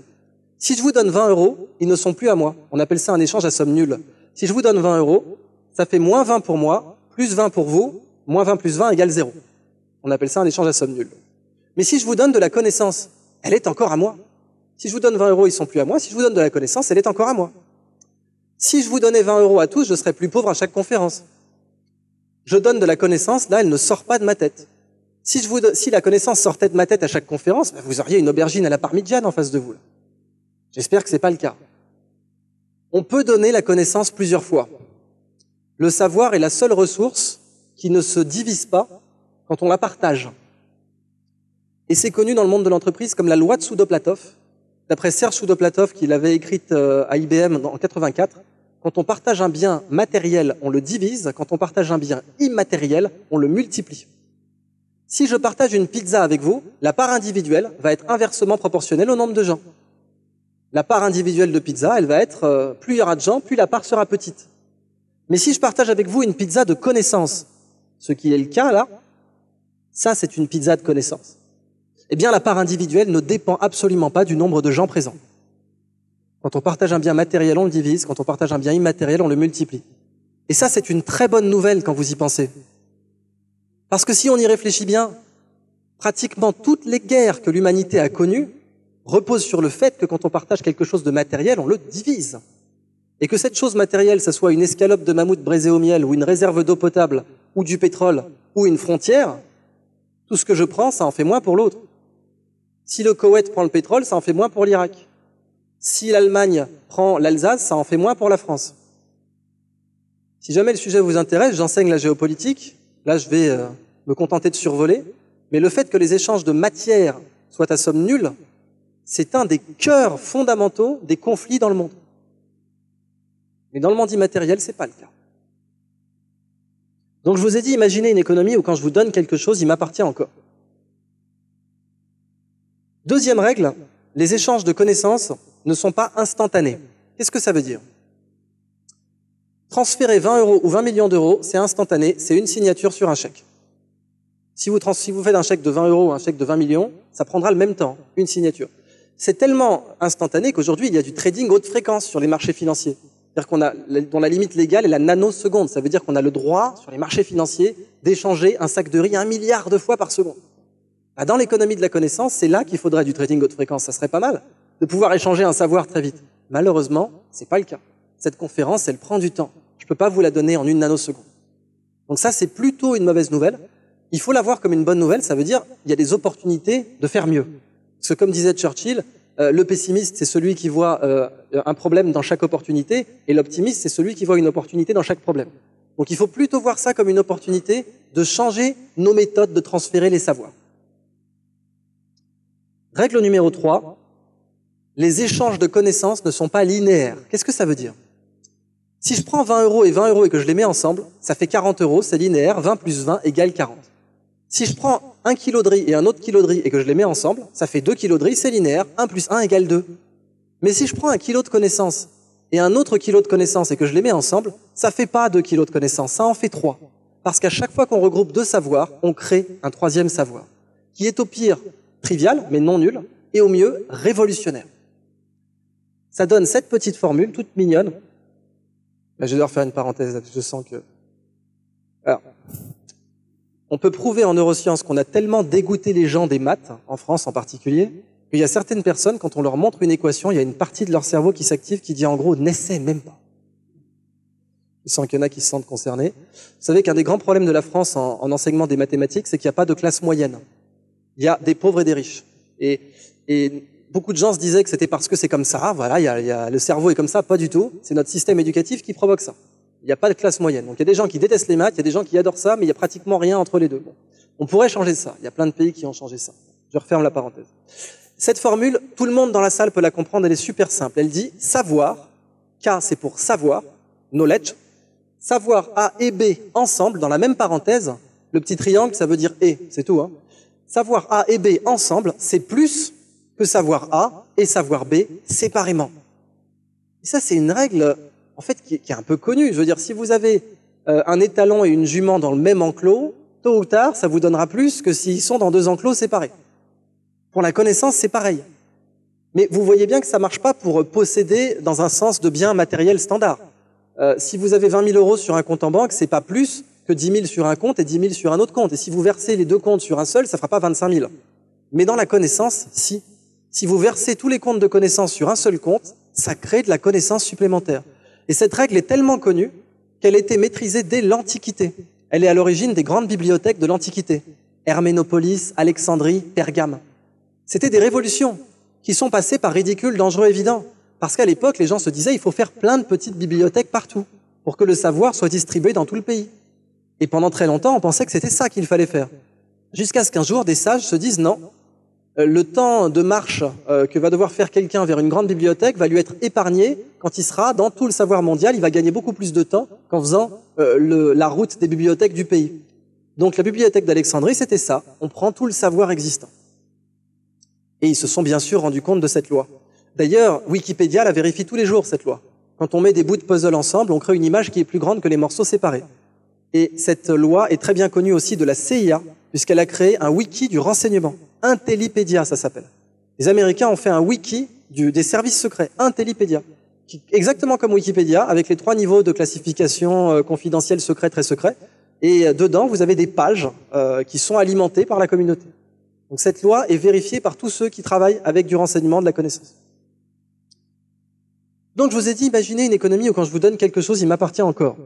Si je vous donne 20 euros, ils ne sont plus à moi. On appelle ça un échange à somme nulle. Si je vous donne 20 euros, ça fait moins 20 pour moi, plus 20 pour vous, moins 20 plus 20 égale 0. On appelle ça un échange à somme nulle. Mais si je vous donne de la connaissance, elle est encore à moi. Si je vous donne 20 euros, ils ne sont plus à moi. Si je vous donne de la connaissance, elle est encore à moi. Si je vous donnais 20 euros à tous, je serais plus pauvre à chaque conférence. Je donne de la connaissance, là, elle ne sort pas de ma tête. Si, vous, si la connaissance sortait de ma tête à chaque conférence, bah, vous auriez une aubergine à la parmigiane en face de vous. J'espère que ce n'est pas le cas. On peut donner la connaissance plusieurs fois. Le savoir est la seule ressource qui ne se divise pas quand on la partage. Et c'est connu dans le monde de l'entreprise comme la loi de Soudoplatov. D'après Serge Soudoplatov, qui l'avait écrite euh, à IBM en 84, quand on partage un bien matériel, on le divise. Quand on partage un bien immatériel, on le multiplie. Si je partage une pizza avec vous, la part individuelle va être inversement proportionnelle au nombre de gens. La part individuelle de pizza, elle va être, euh, plus il y aura de gens, plus la part sera petite. Mais si je partage avec vous une pizza de connaissance, ce qui est le cas là, ça c'est une pizza de connaissance. Eh bien la part individuelle ne dépend absolument pas du nombre de gens présents. Quand on partage un bien matériel, on le divise, quand on partage un bien immatériel, on le multiplie. Et ça c'est une très bonne nouvelle quand vous y pensez. Parce que si on y réfléchit bien, pratiquement toutes les guerres que l'humanité a connues reposent sur le fait que quand on partage quelque chose de matériel, on le divise. Et que cette chose matérielle, ce soit une escalope de mammouth brisée au miel, ou une réserve d'eau potable, ou du pétrole, ou une frontière, tout ce que je prends, ça en fait moins pour l'autre. Si le Koweït prend le pétrole, ça en fait moins pour l'Irak. Si l'Allemagne prend l'Alsace, ça en fait moins pour la France. Si jamais le sujet vous intéresse, j'enseigne la géopolitique. Là, je vais euh, me contenter de survoler, mais le fait que les échanges de matière soient à somme nulle, c'est un des cœurs fondamentaux des conflits dans le monde. Mais dans le monde immatériel, c'est pas le cas. Donc je vous ai dit, imaginez une économie où quand je vous donne quelque chose, il m'appartient encore. Deuxième règle, les échanges de connaissances ne sont pas instantanés. Qu'est-ce que ça veut dire Transférer 20 euros ou 20 millions d'euros, c'est instantané, c'est une signature sur un chèque. Si vous, vous faites un chèque de 20 euros ou un chèque de 20 millions, ça prendra le même temps, une signature. C'est tellement instantané qu'aujourd'hui, il y a du trading haute fréquence sur les marchés financiers. C'est-à-dire qu'on a, dont la limite légale est la nanoseconde. Ça veut dire qu'on a le droit, sur les marchés financiers, d'échanger un sac de riz un milliard de fois par seconde. Bah, dans l'économie de la connaissance, c'est là qu'il faudrait du trading haute fréquence. Ça serait pas mal de pouvoir échanger un savoir très vite. Malheureusement, c'est pas le cas. Cette conférence, elle prend du temps. Je peux pas vous la donner en une nanoseconde. Donc ça, c'est plutôt une mauvaise nouvelle. Il faut la voir comme une bonne nouvelle, ça veut dire il y a des opportunités de faire mieux. Parce que comme disait Churchill, euh, le pessimiste, c'est celui qui voit euh, un problème dans chaque opportunité, et l'optimiste, c'est celui qui voit une opportunité dans chaque problème. Donc il faut plutôt voir ça comme une opportunité de changer nos méthodes de transférer les savoirs. Règle numéro 3, les échanges de connaissances ne sont pas linéaires. Qu'est-ce que ça veut dire Si je prends 20 euros et 20 euros et que je les mets ensemble, ça fait 40 euros, c'est linéaire, 20 plus 20 égale 40. Si je prends un kilo de riz et un autre kilo de riz et que je les mets ensemble, ça fait deux kilos de riz, c'est linéaire, 1 plus 1 égale 2. Mais si je prends un kilo de connaissances et un autre kilo de connaissances et que je les mets ensemble, ça fait pas deux kilos de connaissances, ça en fait 3. Parce qu'à chaque fois qu'on regroupe deux savoirs, on crée un troisième savoir, qui est au pire trivial, mais non nul, et au mieux révolutionnaire. Ça donne cette petite formule, toute mignonne. Bah, je je dois faire une parenthèse, je sens que... Alors, on peut prouver en neurosciences qu'on a tellement dégoûté les gens des maths, en France en particulier, qu'il y a certaines personnes, quand on leur montre une équation, il y a une partie de leur cerveau qui s'active qui dit en gros, n'essaie même pas. Je sens qu'il y en a qui se sentent concernés. Vous savez qu'un des grands problèmes de la France en, enseignement des mathématiques, c'est qu'il n'y a pas de classe moyenne. Il y a des pauvres et des riches. Et, beaucoup de gens se disaient que c'était parce que c'est comme ça, voilà, il il y a, le cerveau est comme ça, pas du tout. C'est notre système éducatif qui provoque ça il n'y a pas de classe moyenne. Donc il y a des gens qui détestent les maths, il y a des gens qui adorent ça, mais il n'y a pratiquement rien entre les deux. On pourrait changer ça. Il y a plein de pays qui ont changé ça. Je referme la parenthèse. Cette formule, tout le monde dans la salle peut la comprendre, elle est super simple. Elle dit savoir, K c'est pour savoir, knowledge, savoir A et B ensemble, dans la même parenthèse, le petit triangle ça veut dire et, c'est tout. Hein. Savoir A et B ensemble, c'est plus que savoir A et savoir B séparément. Et ça c'est une règle en fait, qui, est un peu connu. Je veux dire, si vous avez euh, un étalon et une jument dans le même enclos, tôt ou tard, ça vous donnera plus que s'ils sont dans deux enclos séparés. Pour la connaissance, c'est pareil. Mais vous voyez bien que ça marche pas pour euh, posséder dans un sens de bien matériel standard. Euh, si vous avez 20 000 euros sur un compte en banque, c'est pas plus que 10 000 sur un compte et 10 000 sur un autre compte. Et si vous versez les deux comptes sur un seul, ça fera pas 25 000. Mais dans la connaissance, si. Si vous versez tous les comptes de connaissance sur un seul compte, ça crée de la connaissance supplémentaire. Et cette règle est tellement connue qu'elle a été maîtrisée dès l'Antiquité. Elle est à l'origine des grandes bibliothèques de l'Antiquité. Herménopolis, Alexandrie, Pergame. C'était des révolutions qui sont passées par ridicule, dangereux, évident. Parce qu'à l'époque, les gens se disaient, il faut faire plein de petites bibliothèques partout pour que le savoir soit distribué dans tout le pays. Et pendant très longtemps, on pensait que c'était ça qu'il fallait faire. Jusqu'à ce qu'un jour, des sages se disent, non, euh, le temps de marche euh, que va devoir faire quelqu'un vers une grande bibliothèque va lui être épargné quand il sera dans tout le savoir mondial. Il va gagner beaucoup plus de temps qu'en faisant euh, la route des bibliothèques du pays. Donc la bibliothèque d'Alexandrie, c'était ça. On prend tout le savoir existant. Et ils se sont bien sûr rendus compte de cette loi. D'ailleurs, Wikipédia la vérifie tous les jours, cette loi. Quand on met des bouts de puzzle ensemble, on crée une image qui est plus grande que les morceaux séparés. Et cette loi est très bien connue aussi de la CIA, puisqu'elle a créé un wiki du renseignement. Intellipédia, ça s'appelle. Les Américains ont fait un wiki des services secrets, Intellipédia, exactement comme Wikipédia, avec les trois niveaux de classification confidentielle, euh, confidentiel, secret, très secret. Et euh, dedans, vous avez des pages euh, qui sont alimentées par la communauté. Donc cette loi est vérifiée par tous ceux qui travaillent avec du renseignement, de la connaissance. Donc je vous ai dit, imaginez une économie où quand je vous donne quelque chose, il m'appartient encore.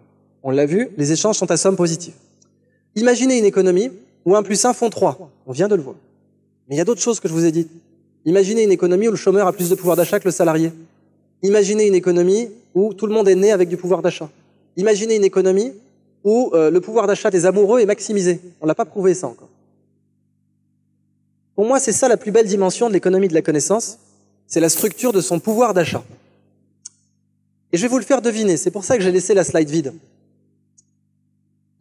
On l'a vu, les échanges sont à somme positive. Imaginez une économie où 1 plus 1 font 3. On vient de le voir. Mais il y a d'autres choses que je vous ai dites. Imaginez une économie où le chômeur a plus de pouvoir d'achat que le salarié. Imaginez une économie où tout le monde est né avec du pouvoir d'achat. Imaginez une économie où euh, le pouvoir d'achat des amoureux est maximisé. On l'a pas prouvé ça encore. Pour moi, c'est ça la plus belle dimension de l'économie de la connaissance, c'est la structure de son pouvoir d'achat. Et je vais vous le faire deviner, c'est pour ça que j'ai laissé la slide vide.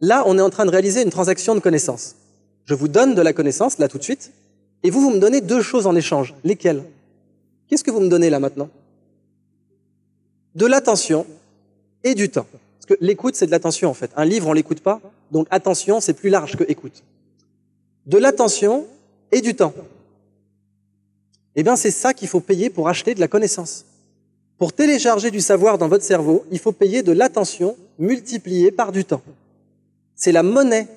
Là, on est en train de réaliser une transaction de connaissance. Je vous donne de la connaissance, là tout de suite, et vous, vous me donnez deux choses en échange. Lesquelles Qu'est-ce que vous me donnez là maintenant De l'attention et du temps. Parce que l'écoute, c'est de l'attention en fait. Un livre, on l'écoute pas. Donc attention, c'est plus large que écoute. De l'attention et du temps. Eh bien, c'est ça qu'il faut payer pour acheter de la connaissance. Pour télécharger du savoir dans votre cerveau, il faut payer de l'attention multipliée par du temps. C'est la monnaie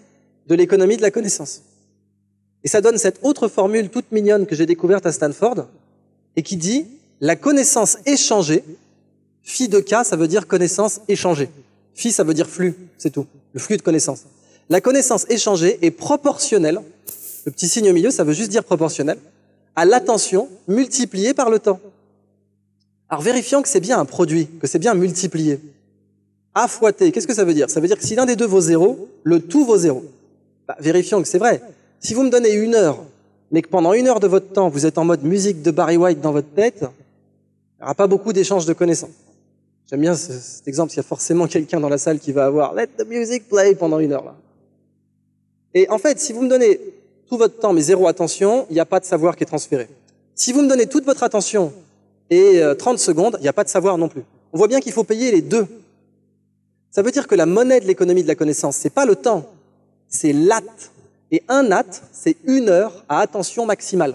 de l'économie de la connaissance. Et ça donne cette autre formule toute mignonne que j'ai découverte à Stanford et qui dit la connaissance échangée, phi de K, ça veut dire connaissance échangée. Phi, ça veut dire flux, c'est tout, le flux de connaissance. La connaissance échangée est proportionnelle, le petit signe au milieu, ça veut juste dire proportionnelle, à l'attention multipliée par le temps. Alors vérifions que c'est bien un produit, que c'est bien multiplié. A fois T, qu'est-ce que ça veut dire Ça veut dire que si l'un des deux vaut zéro, le tout vaut zéro. Bah, vérifions que c'est vrai. Si vous me donnez une heure, mais que pendant une heure de votre temps, vous êtes en mode musique de Barry White dans votre tête, il n'y aura pas beaucoup d'échanges de connaissances. J'aime bien cet exemple, s'il y a forcément quelqu'un dans la salle qui va avoir Let the music play pendant une heure. Et en fait, si vous me donnez tout votre temps, mais zéro attention, il n'y a pas de savoir qui est transféré. Si vous me donnez toute votre attention et 30 euh, secondes, il n'y a pas de savoir non plus. On voit bien qu'il faut payer les deux. Ça veut dire que la monnaie de l'économie de la connaissance, c'est pas le temps, c'est l'at. Et un nat, c'est une heure à attention maximale.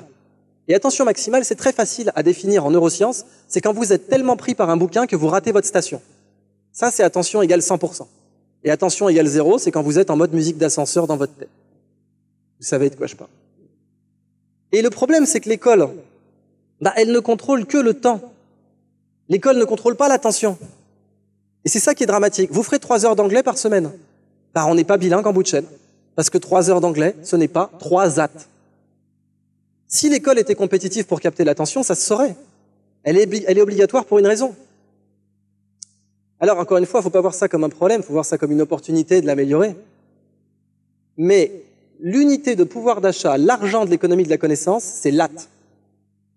Et attention maximale, c'est très facile à définir en neurosciences, c'est quand vous êtes tellement pris par un bouquin que vous ratez votre station. Ça, c'est attention égale 100%. Et attention égale 0, c'est quand vous êtes en mode musique d'ascenseur dans votre tête. Vous savez de quoi je parle. Et le problème, c'est que l'école, bah, elle ne contrôle que le temps. L'école ne contrôle pas l'attention. Et c'est ça qui est dramatique. Vous ferez trois heures d'anglais par semaine. Bah, on n'est pas bilingue en bout de chaîne. Parce que trois heures d'anglais, ce n'est pas trois at. Si l'école était compétitive pour capter l'attention, ça se saurait. Elle est, obligatoire pour une raison. Alors, encore une fois, il ne faut pas voir ça comme un problème, il faut voir ça comme une opportunité de l'améliorer. Mais l'unité de pouvoir d'achat, l'argent de l'économie de la connaissance, c'est l'at.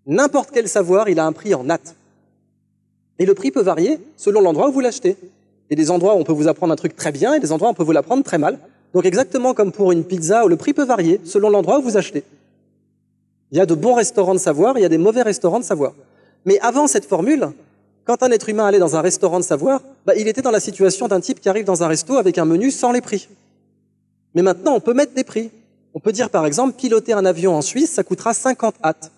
N'importe quel savoir, il a un prix en at. Et le prix peut varier selon l'endroit où vous l'achetez. Il y a des endroits où on peut vous apprendre un truc très bien et des endroits où on peut vous l'apprendre très mal. Donc exactement comme pour une pizza, où le prix peut varier selon l'endroit où vous achetez. Il y a de bons restaurants de savoir, il y a des mauvais restaurants de savoir. Mais avant cette formule, quand un être humain allait dans un restaurant de savoir, bah, il était dans la situation d'un type qui arrive dans un resto avec un menu sans les prix. Mais maintenant, on peut mettre des prix. On peut dire par exemple, piloter un avion en Suisse, ça coûtera 50 hâtes.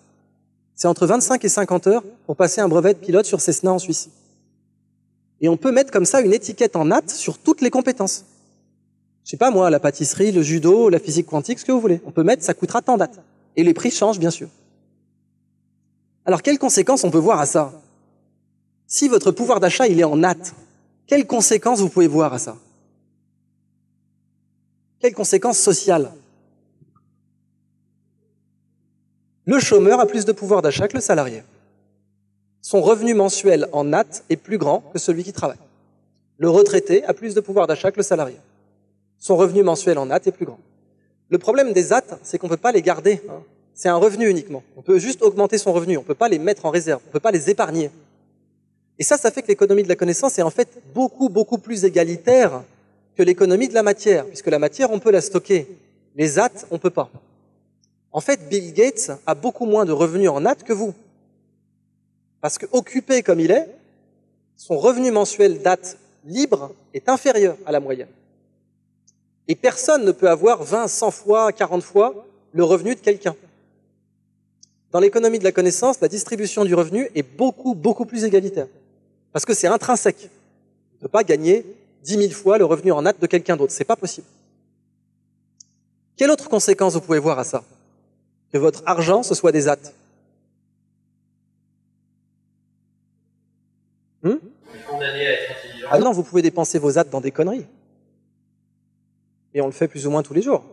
C'est entre 25 et 50 heures pour passer un brevet de pilote sur Cessna en Suisse. Et on peut mettre comme ça une étiquette en hâte sur toutes les compétences je sais pas moi, la pâtisserie, le judo, la physique quantique, ce que vous voulez. On peut mettre, ça coûtera tant d'attes. Et les prix changent, bien sûr. Alors, quelles conséquences on peut voir à ça Si votre pouvoir d'achat, il est en natte, quelles conséquences vous pouvez voir à ça Quelles conséquences sociales Le chômeur a plus de pouvoir d'achat que le salarié. Son revenu mensuel en natte est plus grand que celui qui travaille. Le retraité a plus de pouvoir d'achat que le salarié son revenu mensuel en AT est plus grand. Le problème des AT, c'est qu'on ne peut pas les garder. Hein. C'est un revenu uniquement. On peut juste augmenter son revenu. On ne peut pas les mettre en réserve. On ne peut pas les épargner. Et ça, ça fait que l'économie de la connaissance est en fait beaucoup, beaucoup plus égalitaire que l'économie de la matière, puisque la matière, on peut la stocker. Les AT, on ne peut pas. En fait, Bill Gates a beaucoup moins de revenus en AT que vous. Parce que occupé comme il est, son revenu mensuel date libre est inférieur à la moyenne. Et personne ne peut avoir 20, 100 fois, 40 fois le revenu de quelqu'un. Dans l'économie de la connaissance, la distribution du revenu est beaucoup, beaucoup plus égalitaire. Parce que c'est intrinsèque. On ne peut pas gagner dix mille fois le revenu en hâte de quelqu'un d'autre. C'est pas possible. Quelle autre conséquence vous pouvez voir à ça Que votre argent, ce soit des actes hmm Ah non, vous pouvez dépenser vos actes dans des conneries. Et on le fait plus ou moins tous les jours.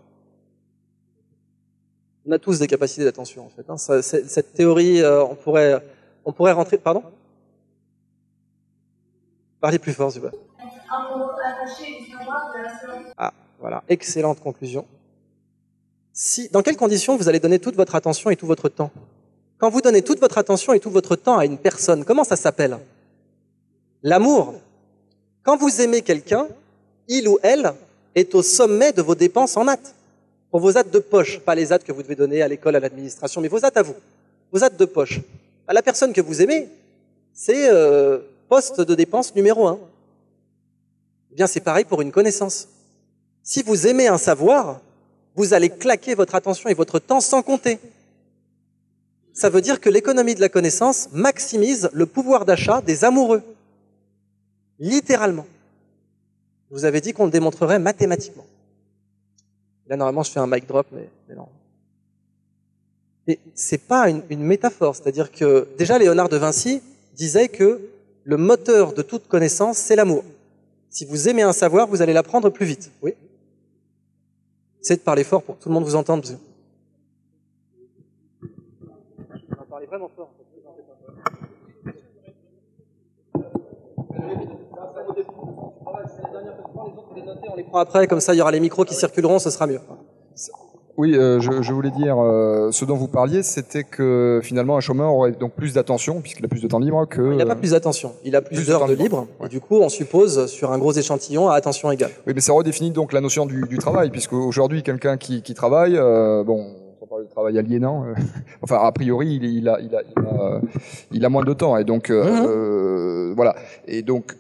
On a tous des capacités d'attention, en fait. Hein. cette théorie, euh, on, pourrait, on pourrait rentrer... Pardon Parlez plus fort, s'il vous plaît. Ah, voilà. Excellente conclusion. Si, dans quelles conditions vous allez donner toute votre attention et tout votre temps Quand vous donnez toute votre attention et tout votre temps à une personne, comment ça s'appelle L'amour. Quand vous aimez quelqu'un, il ou elle est au sommet de vos dépenses en hâte. Pour vos hâtes de poche, pas les hâtes que vous devez donner à l'école, à l'administration, mais vos hâtes à vous, vos hâtes de poche. À la personne que vous aimez, c'est euh, poste de dépense numéro un. Eh bien, c'est pareil pour une connaissance. Si vous aimez un savoir, vous allez claquer votre attention et votre temps sans compter. Ça veut dire que l'économie de la connaissance maximise le pouvoir d'achat des amoureux. Littéralement vous avez dit qu'on le démontrerait mathématiquement. Là, normalement, je fais un mic drop, mais, mais non. Et c'est pas une, métaphore, c'est-à-dire que déjà Léonard de Vinci disait que le moteur de toute connaissance, c'est l'amour. Si vous aimez un savoir, vous allez l'apprendre plus vite. Oui. Essayez de parler fort pour que tout le monde vous entende. parler vraiment fort on les prend après, comme ça il y aura les micros qui circuleront, ce sera mieux. Oui, euh, je, voulais dire, euh, ce dont vous parliez, c'était que finalement un chômeur aurait donc plus d'attention, puisqu'il a plus de temps libre que... Il n'a pas plus d'attention, il a plus, d'heures de, libre, du coup on suppose sur un gros échantillon à attention égale. Oui, mais ça redéfinit donc la notion du, travail, puisque aujourd'hui quelqu'un qui, travaille, euh, bon, on parle de travail aliénant, enfin a priori il, il, a, moins de temps, et donc mm-hmm. voilà, et donc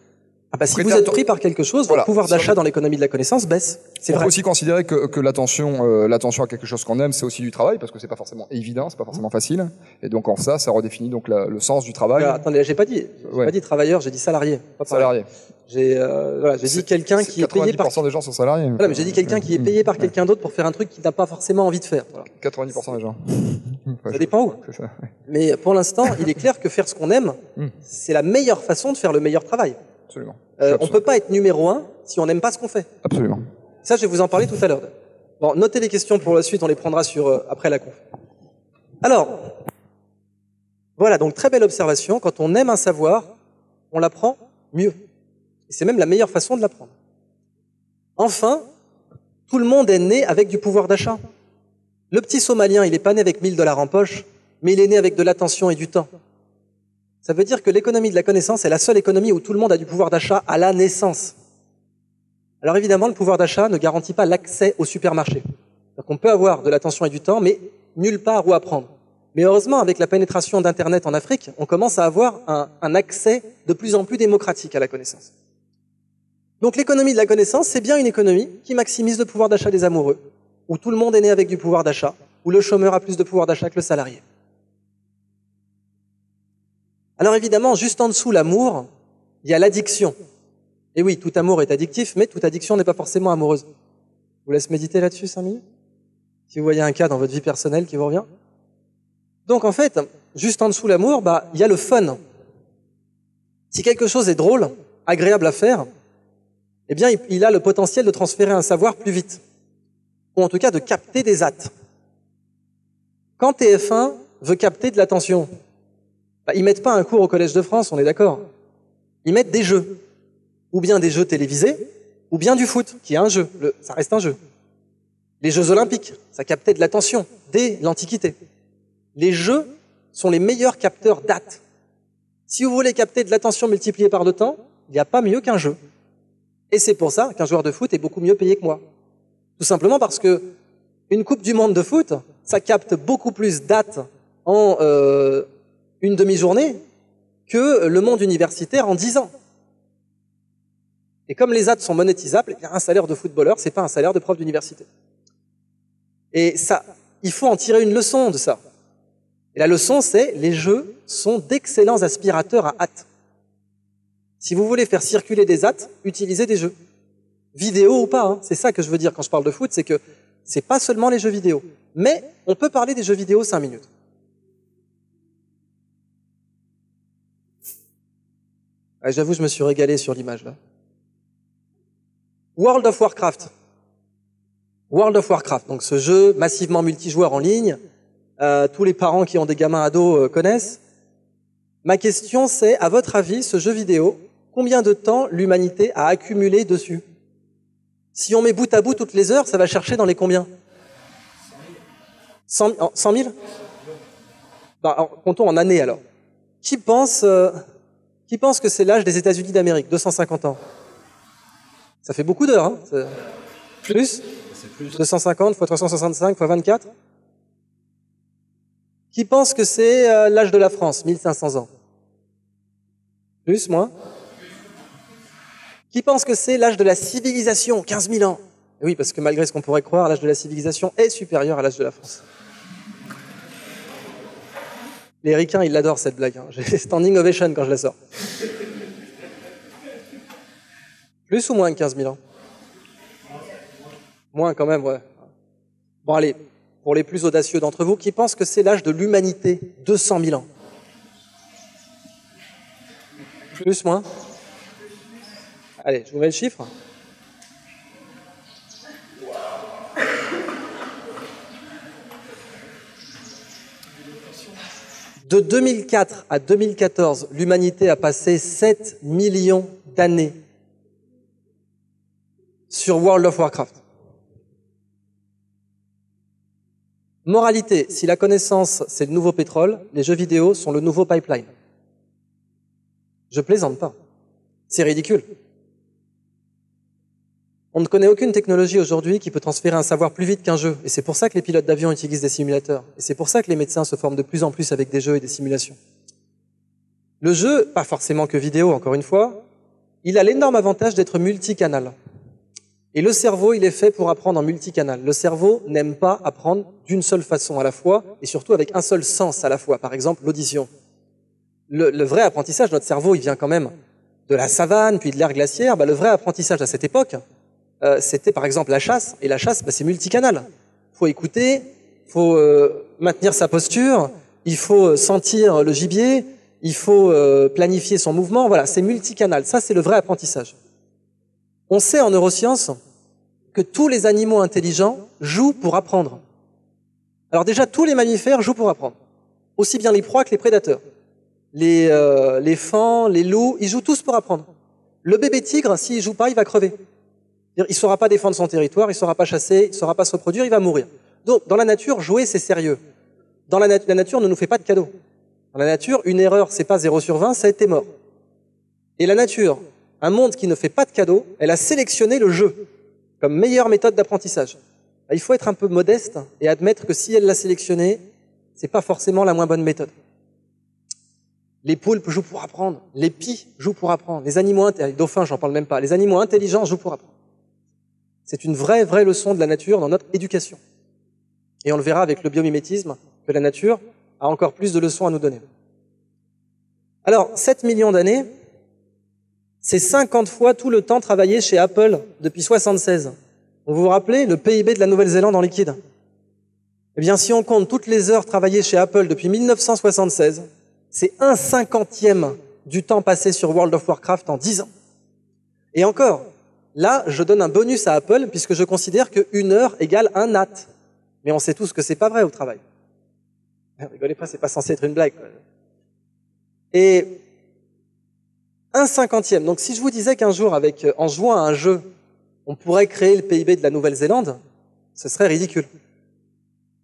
ah bah, si vous êtes pris par quelque chose, votre pouvoir d'achat dans l'économie de la connaissance baisse. C'est vrai. aussi considérer que, que l'attention, euh, l'attention à quelque chose qu'on aime, c'est aussi du travail parce que c'est pas forcément évident, c'est pas forcément facile. Et donc en ça, ça redéfinit donc le sens du travail. attendez, j'ai pas dit, j'ai pas dit travailleur, j'ai dit salarié. Pas salarié. J'ai euh, voilà, j'ai dit quelqu'un qui est payé par. 90% des gens sont salariés. Voilà, mais j'ai dit quelqu'un qui est payé par quelqu'un d'autre pour faire un truc qu'il n'a pas forcément envie de faire. 90% des gens. Ça dépend où. Mais pour l'instant, il est clair que faire ce qu'on aime, hmm. c'est la meilleure façon de faire le meilleur travail. Absolument. Euh, On peut pas être numéro un si on n'aime pas ce qu'on fait. Absolument. Ça, je vais vous en parler tout à l'heure. Bon, notez les questions pour la suite, on les prendra sur euh, après la conf. Alors, voilà, donc très belle observation. Quand on aime un savoir, on l'apprend mieux. c'est même la meilleure façon de l'apprendre. Enfin, tout le monde est né avec du pouvoir d'achat. Le petit Somalien, il n'est pas né avec 1000 dollars en poche, mais il est né avec de l'attention et du temps. Ça veut dire que l'économie de la connaissance est la seule économie où tout le monde a du pouvoir d'achat à la naissance. Alors évidemment, le pouvoir d'achat ne garantit pas l'accès au supermarché. On peut avoir de l'attention et du temps, mais nulle part où apprendre. Mais heureusement, avec la pénétration d'Internet en Afrique, on commence à avoir un, un, accès de plus en plus démocratique à la connaissance. Donc l'économie de la connaissance, c'est bien une économie qui maximise le pouvoir d'achat des amoureux, où tout le monde est né avec du pouvoir d'achat, où le chômeur a plus de pouvoir d'achat que le salarié. Alors évidemment, juste en dessous l'amour, il y a l'addiction. Et oui, tout amour est addictif, mais toute addiction n'est pas forcément amoureuse. Je vous laisse méditer là-dessus cinq minutes Si vous voyez un cas dans votre vie personnelle qui vous revient. Donc en fait, juste en dessous l'amour, bah, il y a le fun. Si quelque chose est drôle, agréable à faire, eh bien, il a le potentiel de transférer un savoir plus vite. Ou en tout cas, de capter des attes. Quand TF1 veut capter de l'attention, bah, Ils mettent pas un cours au Collège de France, on est d'accord. Ils mettent des jeux. Ou bien des jeux télévisés, ou bien du foot, qui est un jeu. ça reste un jeu. Les Jeux Olympiques, ça captait de l'attention dès l'Antiquité. Les jeux sont les meilleurs capteurs date. Si vous voulez capter de l'attention multipliée par le temps, il n'y a pas mieux qu'un jeu. Et c'est pour ça qu'un joueur de foot est beaucoup mieux payé que moi. Tout simplement parce que une Coupe du Monde de foot, ça capte beaucoup plus date en, euh, une demi-journée que le monde universitaire en dix ans. Et comme les attes sont monétisables, eh un salaire de footballeur, c'est pas un salaire de prof d'université. Et ça, il faut en tirer une leçon de ça. Et la leçon, c'est les jeux sont d'excellents aspirateurs à hâte. Si vous voulez faire circuler des hâtes, utilisez des jeux. Vidéo ou pas, hein, c'est ça que je veux dire quand je parle de foot, c'est que c'est pas seulement les jeux vidéo. Mais on peut parler des jeux vidéo cinq minutes. Ah, j'avoue, je me suis régalé sur l'image là. World of Warcraft. World of Warcraft, donc ce jeu massivement multijoueur en ligne, euh, tous les parents qui ont des gamins ados euh, connaissent. Ma question c'est, à votre avis, ce jeu vidéo, combien de temps l'humanité a accumulé dessus Si on met bout à bout toutes les heures, ça va chercher dans les combien 100 000, bah, Comptons en années alors. Qui pense euh, qui pense que c'est l'âge des États-Unis d'Amérique, 250 ans Ça fait beaucoup d'heures, hein plus, 250 x 365 x 24 Qui pense que c'est euh, l'âge de la France, 1500 ans Plus, moins Qui pense que c'est l'âge de la civilisation, 15 000 ans eh Oui, parce que malgré ce qu'on pourrait croire, l'âge de la civilisation est supérieur à l'âge de la France. Les ricains, ils l'adorent cette blague. Hein. J'ai standing ovation quand je la sors. Plus ou moins de 15 000 ans Moins quand même, ouais. Bon allez, pour les plus audacieux d'entre vous qui pensent que c'est l'âge de l'humanité, 200 000 ans. Plus, moins Allez, je vous mets le chiffre. De 2004 à 2014, l'humanité a passé 7 millions d'années sur World of Warcraft. Moralité, si la connaissance c'est le nouveau pétrole, les jeux vidéo sont le nouveau pipeline. Je plaisante pas. C'est ridicule. On ne connaît aucune technologie aujourd'hui qui peut transférer un savoir plus vite qu'un jeu. Et c'est pour ça que les pilotes d'avion utilisent des simulateurs. Et c'est pour ça que les médecins se forment de plus en plus avec des jeux et des simulations. Le jeu, pas forcément que vidéo, encore une fois, il a l'énorme avantage d'être multicanal. Et le cerveau, il est fait pour apprendre en multicanal. Le cerveau n'aime pas apprendre d'une seule façon à la fois, et surtout avec un seul sens à la fois, par exemple l'audition. Le, vrai apprentissage, notre cerveau, il vient quand même de la savane, puis de l'ère glaciaire. Bah, le vrai apprentissage à cette époque, euh, c'était par exemple la chasse. Et la chasse, bah, c'est multicanal. Il faut écouter, il faut euh, maintenir sa posture, il faut euh, sentir le gibier, il faut planifier son mouvement. Voilà, c'est multicanal. Ça, c'est le vrai apprentissage. On sait en neurosciences que tous les animaux intelligents jouent pour apprendre. Alors déjà, tous les mammifères jouent pour apprendre. Aussi bien les proies que les prédateurs. Les, les les loups, ils jouent tous pour apprendre. Le bébé tigre, s'il joue pas, il va crever. Il ne saura pas défendre son territoire, il ne saura pas chasser, il ne saura pas se reproduire, il va mourir. Donc, dans la nature, jouer, c'est sérieux. Dans la, nature, la, nature ne nous fait pas de cadeaux. Dans la nature, une erreur, c'est pas 0 sur 20, ça a été mort. Et la nature, un monde qui ne fait pas de cadeaux, elle a sélectionné le jeu comme meilleure méthode d'apprentissage. Ah, il faut être un peu modeste et admettre que si elle l'a sélectionné, c'est pas forcément la moins bonne méthode. Les poulpes jouent pour apprendre, les pis jouent pour apprendre, les animaux, les dauphins, j'en parle même pas, les animaux intelligents jouent pour apprendre. C'est une vraie, vraie leçon de la nature dans notre éducation. Et on le verra avec le biomimétisme, que la nature a encore plus de leçons à nous donner. Alors, 7 millions d'années, c'est 50 fois tout le temps travaillé chez Apple depuis 76. Vous vous rappelez le PIB de la Nouvelle-Zélande en liquide Eh bien, si on compte toutes les heures travaillées chez Apple depuis 1976, c'est un cinquantième du temps passé sur World of Warcraft en 10 ans. Et encore, Là, je donne un bonus à Apple puisque je considère qu'une heure égale un nat. Mais on sait tous que c'est pas vrai au travail. Ah, rigolez pas, c'est pas censé être une blague. Et un cinquantième. Donc si je vous disais qu'un jour, avec, euh, en jouant à un jeu, on pourrait créer le PIB de la Nouvelle-Zélande, ce serait ridicule.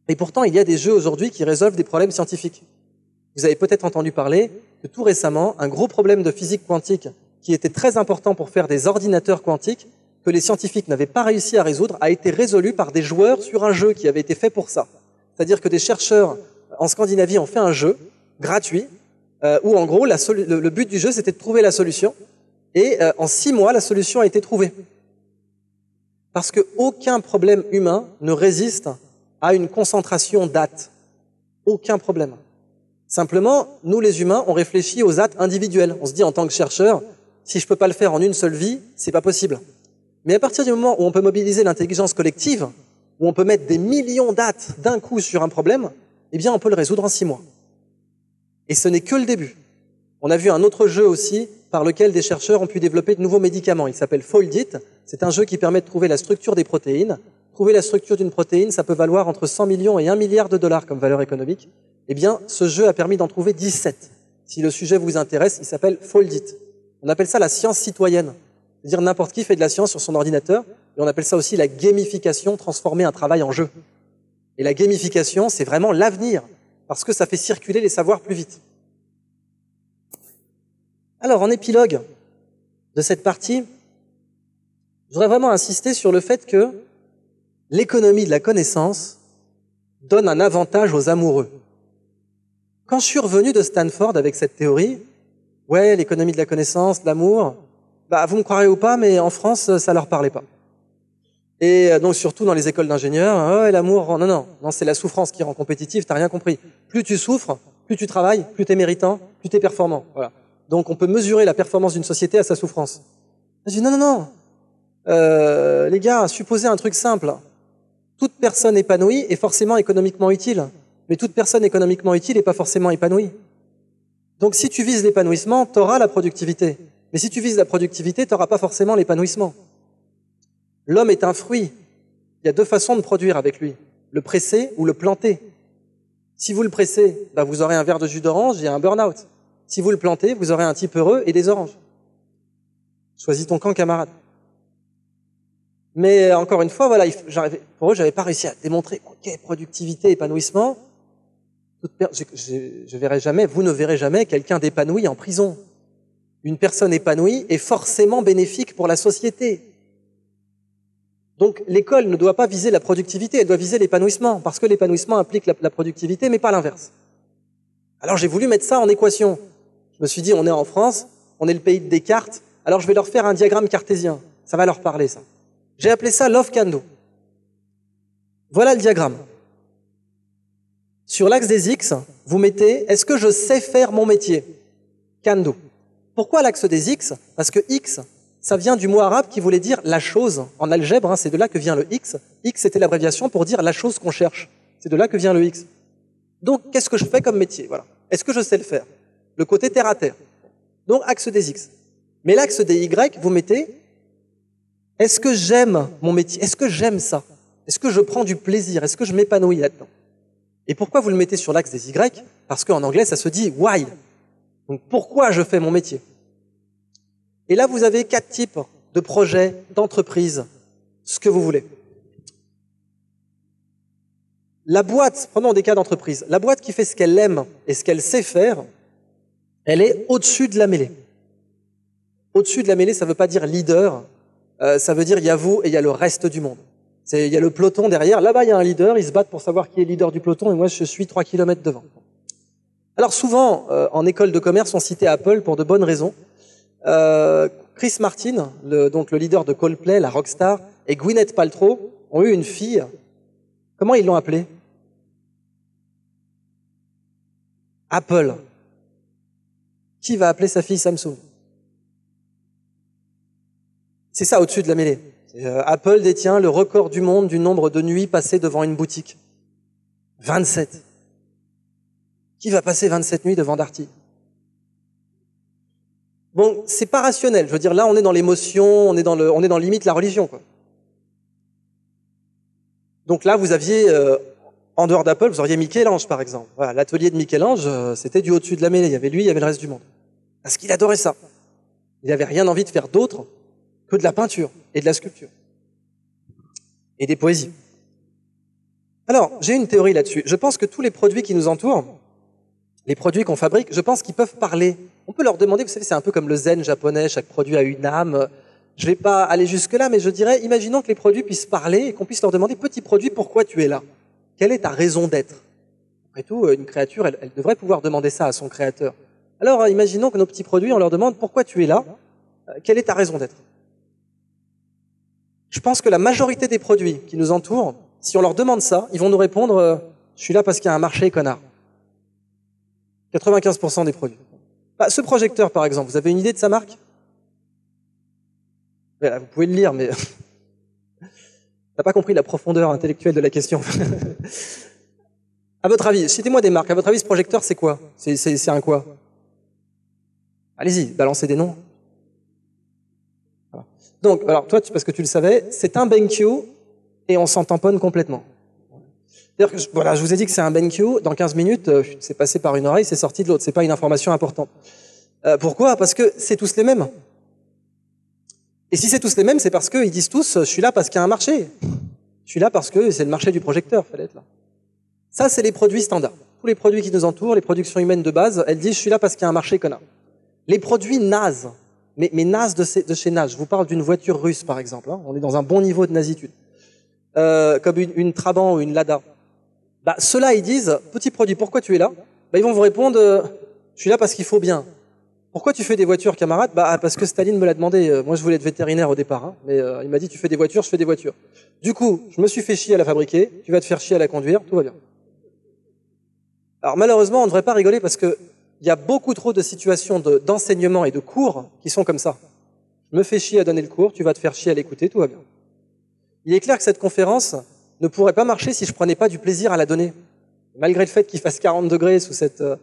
Et pourtant, il y a des jeux aujourd'hui qui résolvent des problèmes scientifiques. Vous avez peut-être entendu parler que tout récemment, un gros problème de physique quantique qui était très important pour faire des ordinateurs quantiques que les scientifiques n'avaient pas réussi à résoudre a été résolu par des joueurs sur un jeu qui avait été fait pour ça. C'est-à-dire que des chercheurs en Scandinavie ont fait un jeu gratuit euh, où en gros le, but du jeu c'était de trouver la solution et euh, en six mois la solution a été trouvée. Parce que aucun problème humain ne résiste à une concentration d'attes. Aucun problème. Simplement, nous les humains, on réfléchit aux actes individuels. On se dit en tant que chercheur, si je peux pas le faire en une seule vie, c'est pas possible. Mais à partir du moment où on peut mobiliser l'intelligence collective, où on peut mettre des millions d'attes d'un coup sur un problème, eh bien, on peut le résoudre en six mois. Et ce n'est que le début. On a vu un autre jeu aussi par lequel des chercheurs ont pu développer de nouveaux médicaments. Il s'appelle Foldit. C'est un jeu qui permet de trouver la structure des protéines. Trouver la structure d'une protéine, ça peut valoir entre 100 millions et 1 milliard de dollars comme valeur économique. Eh bien, ce jeu a permis d'en trouver 17. Si le sujet vous intéresse, il s'appelle Foldit. On appelle ça la science citoyenne. C'est-à-dire n'importe qui fait de la science sur son ordinateur, et on appelle ça aussi la gamification, transformer un travail en jeu. Et la gamification, c'est vraiment l'avenir, parce que ça fait circuler les savoirs plus vite. Alors, en épilogue de cette partie, je voudrais vraiment insister sur le fait que l'économie de la connaissance donne un avantage aux amoureux. Quand je suis revenu de Stanford avec cette théorie, ouais, l'économie de la connaissance, l'amour, bah, vous me croirez ou pas, mais en France, ça leur parlait pas. Et euh, donc surtout dans les écoles d'ingénieurs, hein, oh, l'amour, oh, non, non, non, c'est la souffrance qui rend compétitif, t'as rien compris. Plus tu souffres, plus tu travailles, plus tu es méritant, plus t'es performant. Voilà. Donc on peut mesurer la performance d'une société à sa souffrance. Je dis non, non, non, euh, les gars, supposez un truc simple. Toute personne épanouie est forcément économiquement utile, mais toute personne économiquement utile n'est pas forcément épanouie. Donc si tu vises l'épanouissement, tu auras la productivité. Mais si tu vises la productivité, tu pas forcément l'épanouissement. L'homme est un fruit. Il y a deux façons de produire avec lui, le presser ou le planter. Si vous le pressez, bah, vous aurez un verre de jus d'orange et un burn-out. Si vous le plantez, vous aurez un type heureux et des oranges. Choisis ton camp, camarade. Mais euh, encore une fois, voilà, pour eux, j'avais pas réussi à démontrer, ok, productivité, épanouissement, je, verrai jamais, vous ne verrez jamais quelqu'un d'épanoui en prison. Une personne épanouie est forcément bénéfique pour la société. Donc l'école ne doit pas viser la productivité, elle doit viser l'épanouissement, parce que l'épanouissement implique la, productivité, mais pas l'inverse. Alors j'ai voulu mettre ça en équation. Je me suis dit, on est en France, on est le pays de Descartes, alors je vais leur faire un diagramme cartésien. Ça va leur parler, ça. J'ai appelé ça Love Cando. Voilà le diagramme. Sur l'axe des X, vous mettez est-ce que je sais faire mon métier Kando ». Pourquoi l'axe des X Parce que X, ça vient du mot arabe qui voulait dire la chose. En algèbre, hein. c'est de là que vient le X. X était l'abréviation pour dire la chose qu'on cherche. C'est de là que vient le X. Donc, qu'est-ce que je fais comme métier Voilà. Est-ce que je sais le faire Le côté terre à terre. Donc, axe des X. Mais l'axe des Y, vous mettez est-ce que j'aime mon métier Est-ce que j'aime ça Est-ce que je prends du plaisir Est-ce que je m'épanouis là-dedans et pourquoi vous le mettez sur l'axe des Y Parce qu'en anglais, ça se dit why. Donc pourquoi je fais mon métier Et là, vous avez quatre types de projets, d'entreprises, ce que vous voulez. La boîte, prenons des cas d'entreprise, la boîte qui fait ce qu'elle aime et ce qu'elle sait faire, elle est au-dessus de la mêlée. Au-dessus de la mêlée, ça ne veut pas dire leader, euh, ça veut dire il y a vous et il y a le reste du monde il y a le peloton derrière. Là-bas, il y a un leader. Ils se battent pour savoir qui est le leader du peloton. Et moi, je suis 3 km devant. Alors souvent, euh, en école de commerce, on citait Apple pour de bonnes raisons. Euh, Chris Martin, le, donc le leader de Coldplay, la rockstar, et Gwyneth Paltrow ont eu une fille. Comment ils l'ont appelée Apple. Qui va appeler sa fille Samsung C'est ça au-dessus de la mêlée. Euh, Apple détient le record du monde du nombre de nuits passées devant une boutique. 27. Qui va passer 27 nuits devant Darty Bon, c'est pas rationnel. Je veux dire, là, on est dans l'émotion, on est dans le, on est dans limite la religion. Donc là, vous aviez euh, en dehors d'Apple, vous auriez Michel-Ange, par exemple. l'atelier de Michel-Ange, euh, c'était du au-dessus de la mêlée. Il y avait lui, il y avait le reste du monde. Parce qu'il adorait ça. Il n'avait rien envie de faire d'autre que de la peinture et de la sculpture et des poésies. Alors, j'ai une théorie là-dessus. Je pense que tous les produits qui nous entourent, les produits qu'on fabrique, je pense qu'ils peuvent parler. On peut leur demander, vous savez, c'est un peu comme le zen japonais, chaque produit a une âme. Je ne vais pas aller jusque-là, mais je dirais, imaginons que les produits puissent parler et qu'on puisse leur demander, petit produit, pourquoi tu es là Quelle est ta raison d'être Après tout, une créature, elle devrait pouvoir demander ça à son créateur. Alors, imaginons que nos petits produits, on leur demande, pourquoi tu es là euh, Quelle est ta raison d'être je pense que la majorité des produits qui nous entourent, si on leur demande ça, ils vont nous répondre euh, Je suis là parce qu'il y a un marché, connard. 95% des produits. Bah, ce projecteur, par exemple, vous avez une idée de sa marque Vous pouvez le lire, mais t'as pas compris la profondeur intellectuelle de la question. à votre avis, citez-moi des marques. À votre avis, ce projecteur, c'est quoi C'est un quoi Allez-y, balancez des noms. Donc, alors toi, parce que tu le savais, c'est un BenQ et on s'en tamponne complètement. voilà, je vous ai dit que c'est un BenQ. Dans 15 minutes, euh, c'est passé par une oreille, c'est sorti de l'autre. C'est pas une information importante. Euh, pourquoi Parce que c'est tous les mêmes. Et si c'est tous les mêmes, c'est parce qu'ils disent tous, euh, je suis là parce qu'il y a un marché. Je suis là parce que c'est le marché du projecteur, fallait être là. Ça, c'est les produits standards. Tous les produits qui nous entourent, les productions humaines de base, elles disent, je suis là parce qu'il y a un marché connard. Les produits nazes, mais, mais de, de chez naze. Je vous parle d'une voiture russe, par exemple. Hein. On est dans un bon niveau de nazitude. Euh, comme une, Trabant ou une Lada. Bah, Ceux-là, ils disent, petit produit, pourquoi tu es là bah, Ils vont vous répondre, euh, je suis là parce qu'il faut bien. Pourquoi tu fais des voitures, camarade Bah ah, parce que Staline me l'a demandé. Euh, moi, je voulais être vétérinaire au départ, hein. mais il m'a dit tu fais des voitures, je fais des voitures. Du coup, je me suis fait chier à la fabriquer. Tu vas te faire chier à la conduire, tout va bien. Alors malheureusement, on ne devrait pas rigoler parce que il y a beaucoup trop de situations d'enseignement et de cours qui sont comme ça. Je me fais chier à donner le cours, tu vas te faire chier à l'écouter, tout va bien. Il est clair que cette conférence ne pourrait pas marcher si je prenais pas du plaisir à la donner. Malgré le fait qu'il fasse 40 degrés sous cette, euh,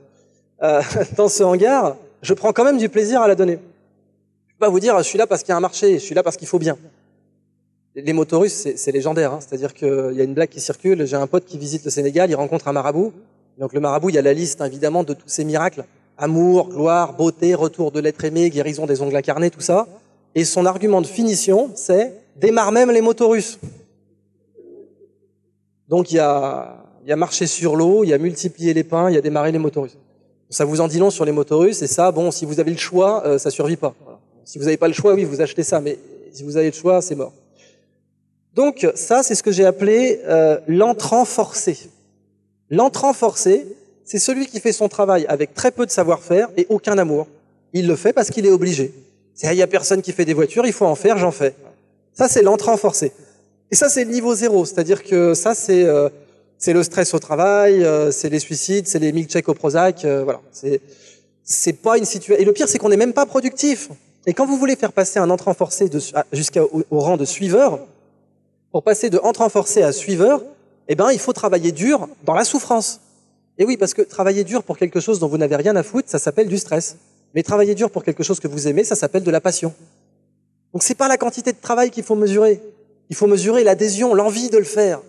euh dans ce hangar, je prends quand même du plaisir à la donner. Je peux pas vous dire, je suis là parce qu'il y a un marché, je suis là parce qu'il faut bien. Les motos c'est légendaire. Hein. C'est-à-dire qu'il y a une blague qui circule. J'ai un pote qui visite le Sénégal, il rencontre un marabout. Donc le marabout, il y a la liste évidemment de tous ces miracles amour, gloire, beauté, retour de l'être aimé, guérison des ongles incarnés, tout ça. Et son argument de finition, c'est démarre même les russes Donc il y a, il a marché sur l'eau, il y a multiplié les pains, il y a démarré les motorus. Ça vous en dit long sur les motorus, et ça, bon, si vous avez le choix, euh, ça survit pas. Si vous n'avez pas le choix, oui, vous achetez ça, mais si vous avez le choix, c'est mort. Donc ça, c'est ce que j'ai appelé euh, l'entrant forcé. L'entrant forcé, c'est celui qui fait son travail avec très peu de savoir-faire et aucun amour. Il le fait parce qu'il est obligé. Ah, il n'y a personne qui fait des voitures, il faut en faire, j'en fais. Ça, c'est l'entrant forcé. Et ça, c'est le niveau zéro. C'est-à-dire que ça, c'est euh, le stress au travail, euh, c'est les suicides, c'est les milkshakes au Prozac, euh, voilà. C'est pas une situation. Et le pire, c'est qu'on n'est même pas productif. Et quand vous voulez faire passer un entrant forcé ah, jusqu'au rang de suiveur, pour passer de entrant forcé à suiveur, eh ben, il faut travailler dur dans la souffrance. Et oui, parce que travailler dur pour quelque chose dont vous n'avez rien à foutre, ça s'appelle du stress. Mais travailler dur pour quelque chose que vous aimez, ça s'appelle de la passion. Donc c'est pas la quantité de travail qu'il faut mesurer. Il faut mesurer l'adhésion, l'envie de le faire.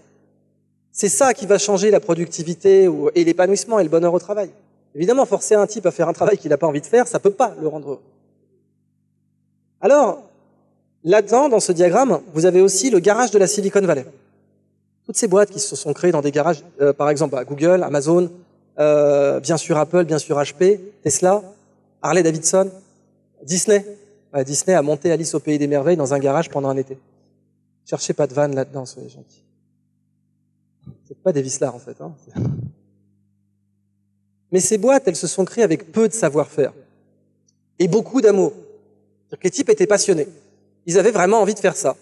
C'est ça qui va changer la productivité et l'épanouissement et le bonheur au travail. Évidemment, forcer un type à faire un travail qu'il n'a pas envie de faire, ça peut pas le rendre heureux. Alors, là-dedans, dans ce diagramme, vous avez aussi le garage de la Silicon Valley toutes ces boîtes qui se sont créées dans des garages, euh, par exemple Google, Amazon, euh, bien sûr Apple, bien sûr HP, Tesla, Harley Davidson, Disney. Disney a monté Alice au pays des merveilles dans un garage pendant un été. Cherchez pas de vannes là-dedans, soyez gentils. C'est pas des vislards en fait. Hein. Mais ces boîtes, elles se sont créées avec peu de savoir-faire et beaucoup d'amour. Les types étaient passionnés. Ils avaient vraiment envie de faire ça.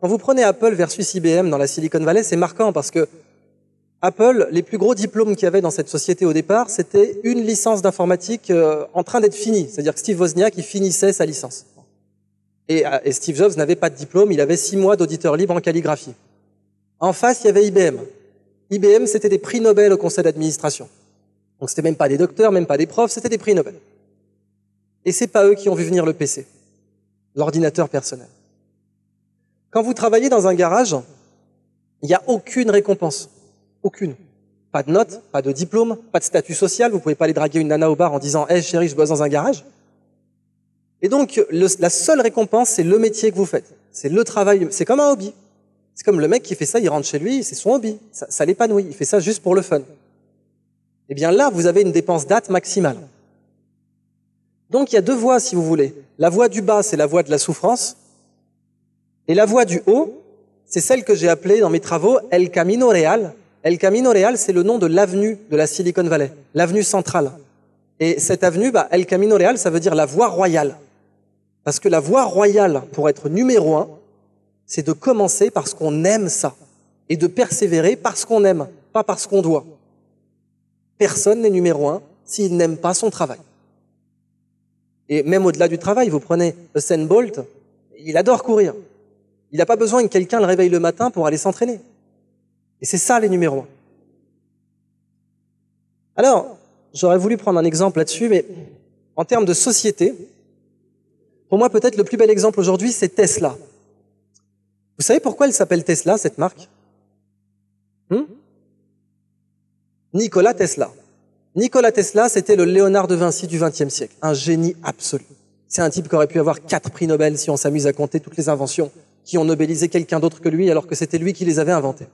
Quand vous prenez Apple versus IBM dans la Silicon Valley, c'est marquant parce que Apple, les plus gros diplômes qu'il y avait dans cette société au départ, c'était une licence d'informatique euh, en train d'être finie. C'est-à-dire que Steve Wozniak, il finissait sa licence. Euh, et, Steve Jobs n'avait pas de diplôme, il avait six mois d'auditeur libre en calligraphie. En face, il y avait IBM. IBM, c'était des prix Nobel au conseil d'administration. Donc c'était même pas des docteurs, même pas des profs, c'était des prix Nobel. Et c'est pas eux qui ont vu venir le PC, l'ordinateur personnel. Quand vous travaillez dans un garage, il n'y a aucune récompense. Aucune. Pas de notes, pas de diplôme, pas de statut social. Vous pouvez pas aller draguer une nana au bar en disant Hé eh, chérie, je bosse dans un garage ». Et donc, la seule récompense, c'est le métier que vous faites. C'est le travail. C'est comme un hobby. C'est comme le mec qui fait ça, il rentre chez lui, c'est son hobby. Ça, ça l'épanouit. Il fait ça juste pour le fun. Et eh bien là, vous avez une dépense date maximale. Donc il y a deux voies, si vous voulez. La voie du bas, c'est la voie de la souffrance. Et la voie du haut, c'est celle que j'ai appelée dans mes travaux El Camino Real. El Camino Real, c'est le nom de l'avenue de la Silicon Valley, l'avenue centrale. Et cette avenue, bah, El Camino Real, ça veut dire la voie royale. Parce que la voie royale, pour être numéro un, c'est de commencer parce qu'on aime ça. Et de persévérer parce qu'on aime, pas parce qu'on doit. Personne n'est numéro un s'il n'aime pas son travail. Et même au-delà du travail, vous prenez Usain Bolt, il adore courir. Il n'a pas besoin que quelqu'un le réveille le matin pour aller s'entraîner. Et c'est ça les numéros Alors, j'aurais voulu prendre un exemple là-dessus, mais en termes de société, pour moi peut-être le plus bel exemple aujourd'hui, c'est Tesla. Vous savez pourquoi elle s'appelle Tesla, cette marque hmm Nicolas Tesla. Nicolas Tesla, c'était le Léonard de Vinci du XXe siècle, un génie absolu. C'est un type qui aurait pu avoir quatre prix Nobel si on s'amuse à compter toutes les inventions qui ont nobélisé quelqu'un d'autre que lui alors que c'était lui qui les avait inventés.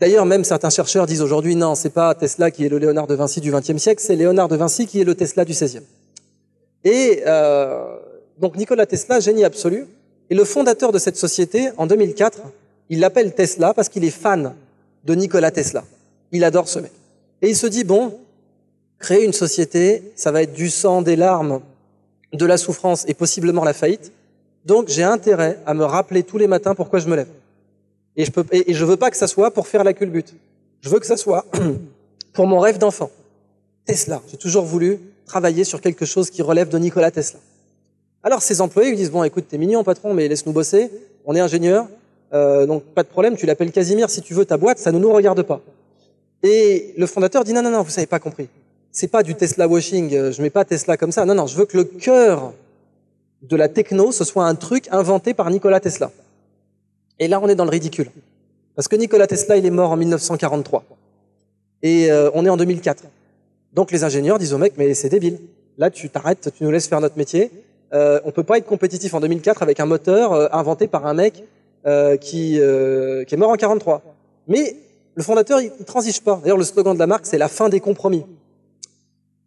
D'ailleurs, même certains chercheurs disent aujourd'hui non, c'est pas Tesla qui est le Léonard de Vinci du XXe siècle, c'est Léonard de Vinci qui est le Tesla du XVIe. Et euh, donc Nikola Tesla, génie absolu, et le fondateur de cette société en 2004, il l'appelle Tesla parce qu'il est fan de Nikola Tesla. Il adore ce mec. Et il se dit bon, créer une société, ça va être du sang, des larmes, de la souffrance et possiblement la faillite. Donc j'ai intérêt à me rappeler tous les matins pourquoi je me lève. Et je peux et, je veux pas que ça soit pour faire la culbute. Je veux que ça soit pour mon rêve d'enfant. Tesla, j'ai toujours voulu travailler sur quelque chose qui relève de Nikola Tesla. Alors ses employés lui disent bon écoute t'es mignon patron mais laisse-nous bosser, on est ingénieur, euh, donc pas de problème, tu l'appelles Casimir si tu veux ta boîte, ça ne nous regarde pas. Et le fondateur dit non non non vous savez pas compris, c'est pas du Tesla washing, euh, je mets pas Tesla comme ça, non non je veux que le cœur de la techno, ce soit un truc inventé par Nikola Tesla. Et là, on est dans le ridicule. Parce que Nikola Tesla, il est mort en 1943. Et euh, on est en 2004. Donc les ingénieurs disent au mec, mais c'est débile. Là, tu t'arrêtes, tu nous laisses faire notre métier. Euh, on peut pas être compétitif en 2004 avec un moteur euh, inventé par un mec euh, qui, est mort en 43. Mais le fondateur, il, transige pas. D'ailleurs, le slogan de la marque, c'est la fin des compromis.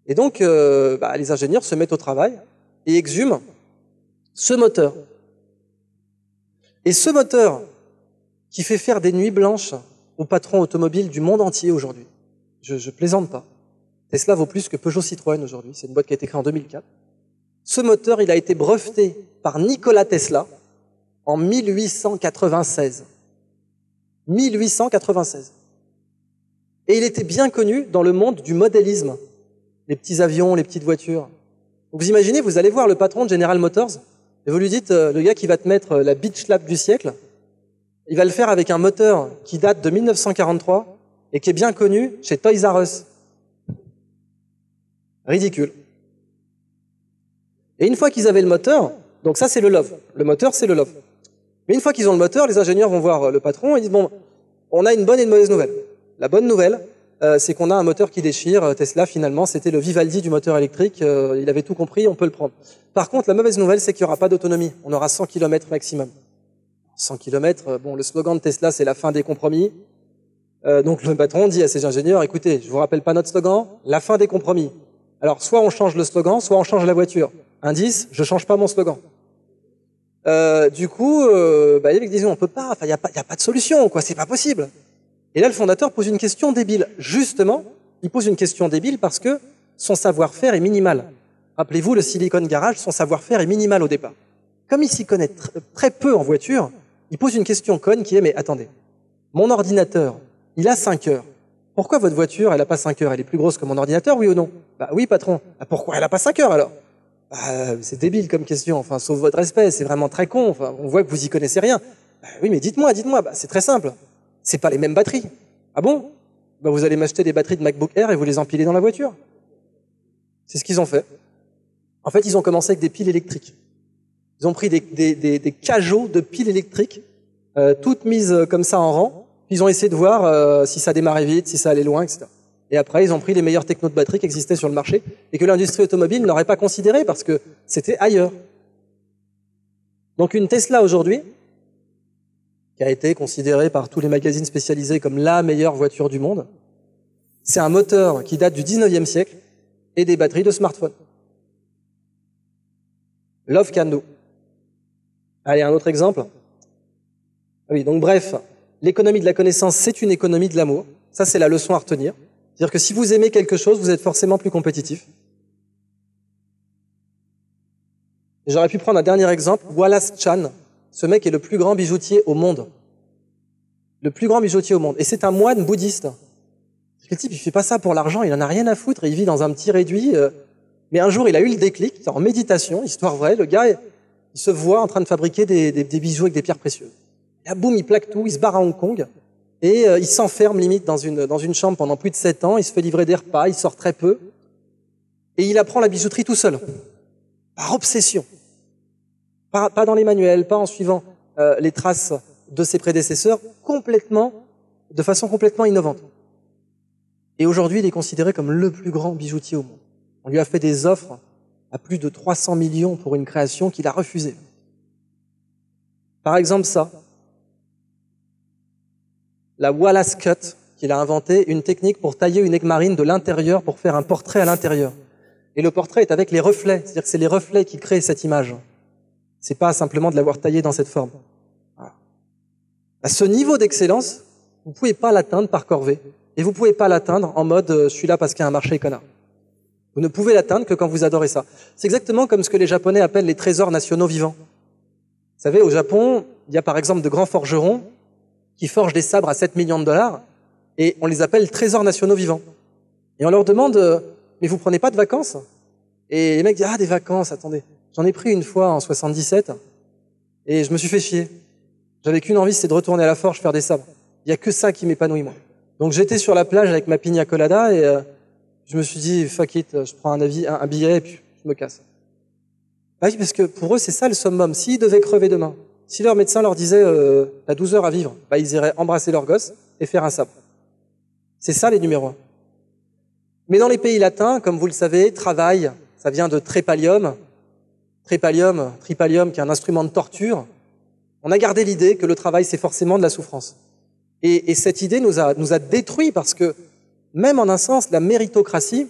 Et donc, bah, les ingénieurs se mettent au travail et exhument ce moteur. Et ce moteur qui fait faire des nuits blanches aux patrons automobiles du monde entier aujourd'hui. Je, je plaisante pas. Tesla vaut plus que Peugeot Citroën aujourd'hui. C'est une boîte qui a été créée en 2004. Ce moteur, il a été breveté par Nikola Tesla en 1896. 1896. Et il était bien connu dans le monde du modélisme. Les petits avions, les petites voitures. Vous imaginez, vous allez voir le patron de General Motors, et vous lui dites, euh, le gars qui va te mettre euh, la Beach Lab du siècle, il va le faire avec un moteur qui date de 1943 et qui est bien connu chez Toys R Us. Ridicule. Et une fois qu'ils avaient le moteur, donc ça c'est le love. Le moteur c'est le love. Mais une fois qu'ils ont le moteur, les ingénieurs vont voir euh, le patron et disent bon, on a une bonne et une mauvaise nouvelle. La bonne nouvelle, euh, c'est qu'on a un moteur qui déchire. Euh, Tesla, finalement, c'était le Vivaldi du moteur électrique. Euh, il avait tout compris, on peut le prendre. Par contre, la mauvaise nouvelle, c'est qu'il n'y aura pas d'autonomie. On aura 100 km maximum. 100 km, bon, le slogan de Tesla, c'est la fin des compromis. donc le patron dit à ses ingénieurs, écoutez, je vous rappelle pas notre slogan, la fin des compromis. Alors, soit on change le slogan, soit on change la voiture. Indice, je change pas mon slogan. du coup, euh, bah, les on peut pas, il n'y a, pas, a pas de solution, quoi, c'est pas possible. Et là, le fondateur pose une question débile. Justement, il pose une question débile parce que son savoir-faire est minimal. Rappelez-vous, le Silicon Garage, son savoir-faire est minimal au départ. Comme il s'y connaît très peu en voiture, il pose une question conne qui est, mais attendez, mon ordinateur, il a 5 heures. Pourquoi votre voiture, elle n'a pas 5 heures Elle est plus grosse que mon ordinateur, oui ou non Bah oui, patron. Bah pourquoi elle n'a pas 5 heures alors bah, C'est débile comme question, enfin, sauf votre respect, c'est vraiment très con, enfin, on voit que vous y connaissez rien. Bah oui, mais dites-moi, dites-moi, bah, c'est très simple c'est pas les mêmes batteries. Ah bon ben Vous allez m'acheter des batteries de MacBook Air et vous les empiler dans la voiture. C'est ce qu'ils ont fait. En fait, ils ont commencé avec des piles électriques. Ils ont pris des, des, cajots de piles électriques, euh, toutes mises euh, comme ça en rang. Ils ont essayé de voir euh, si ça démarrait vite, si ça allait loin, etc. Et après, ils ont pris les meilleurs technos de batterie qui existaient sur le marché et que l'industrie automobile n'aurait pas considéré parce que c'était ailleurs. Donc une Tesla aujourd'hui, qui a été considéré par tous les magazines spécialisés comme la meilleure voiture du monde. C'est un moteur qui date du 19e siècle et des batteries de smartphone. Love Cando. Allez, un autre exemple. Ah oui, donc bref, l'économie de la connaissance, c'est une économie de l'amour. Ça, c'est la leçon à retenir. C'est-à-dire que si vous aimez quelque chose, vous êtes forcément plus compétitif. J'aurais pu prendre un dernier exemple, Wallace Chan, ce mec est le plus grand bijoutier au monde. Le plus grand bijoutier au monde. Et c'est un moine bouddhiste. Le type, il fait pas ça pour l'argent, il en a rien à foutre, il vit dans un petit réduit. Euh. Mais un jour, il a eu le déclic, en méditation, histoire vraie, le gars, il se voit en train de fabriquer des, bijoux avec des pierres précieuses. Et là, boum, il plaque tout, il se barre à Hong Kong, et euh, il s'enferme limite dans une, dans une chambre pendant plus de sept ans, il se fait livrer des repas, il sort très peu, et il apprend la bijouterie tout seul, par obsession pas, dans les manuels, pas en suivant euh, les traces de ses prédécesseurs, complètement, de façon complètement innovante. Et aujourd'hui, il est considéré comme le plus grand bijoutier au monde. On lui a fait des offres à plus de 300 millions pour une création qu'il a refusée. Par exemple, ça, la Wallace Cut, qu'il a inventé, une technique pour tailler une émeraude marine de l'intérieur pour faire un portrait à l'intérieur. Et le portrait est avec les reflets, c'est-à-dire que c'est les reflets qui créent cette image. C'est pas simplement de l'avoir taillé dans cette forme. À ce niveau d'excellence, vous pouvez pas l'atteindre par corvée. Et vous pouvez pas l'atteindre en mode euh, celui là parce qu'il y a un marché connard. Vous ne pouvez l'atteindre que quand vous adorez ça. C'est exactement comme ce que les Japonais appellent les trésors nationaux vivants. Vous savez, au Japon, il y a par exemple de grands forgerons qui forgent des sabres à 7 millions de dollars et on les appelle trésors nationaux vivants. Et on leur demande, euh, mais vous prenez pas de vacances Et les mecs disent, ah, des vacances, attendez. J'en ai pris une fois en 77 et je me suis fait chier. J'avais qu'une envie, c'est de retourner à la forge faire des sabres. Il y a que ça qui m'épanouit moi. Donc j'étais sur la plage avec ma pina colada et euh, je me suis dit fuck it, je prends un, avis, un, billet et puis je me casse. Bah parce que pour eux c'est ça le summum. S'ils devaient crever demain, si leur médecin leur disait euh, t'as 12 heures à vivre, bah, ils iraient embrasser leur gosse et faire un sabre. C'est ça les numéros. Mais dans les pays latins, comme vous le savez, travail, ça vient de trépalium, tripalium, tripalium, qui est un instrument de torture, on a gardé l'idée que le travail, c'est forcément de la souffrance. Et, cette idée nous a, nous a détruits parce que, même en un sens, la méritocratie,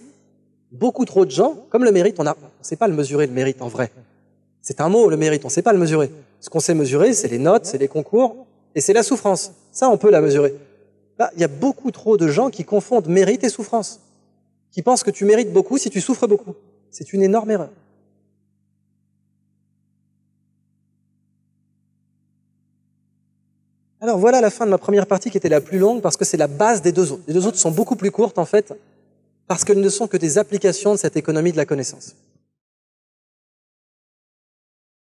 beaucoup trop de gens, comme le mérite, on ne on sait pas le mesurer, le mérite en vrai. C'est un mot, le mérite, on ne sait pas le mesurer. Ce qu'on sait mesurer, c'est les notes, c'est les concours, et c'est la souffrance. Ça, on peut la mesurer. Bah, il y a beaucoup trop de gens qui confondent mérite et souffrance, qui pensent que tu mérites beaucoup si tu souffres beaucoup. C'est une énorme erreur. Alors voilà la fin de ma première partie qui était la plus longue parce que c'est la base des deux autres. Les deux autres sont beaucoup plus courtes en fait parce qu'elles ne sont que des applications de cette économie de la connaissance.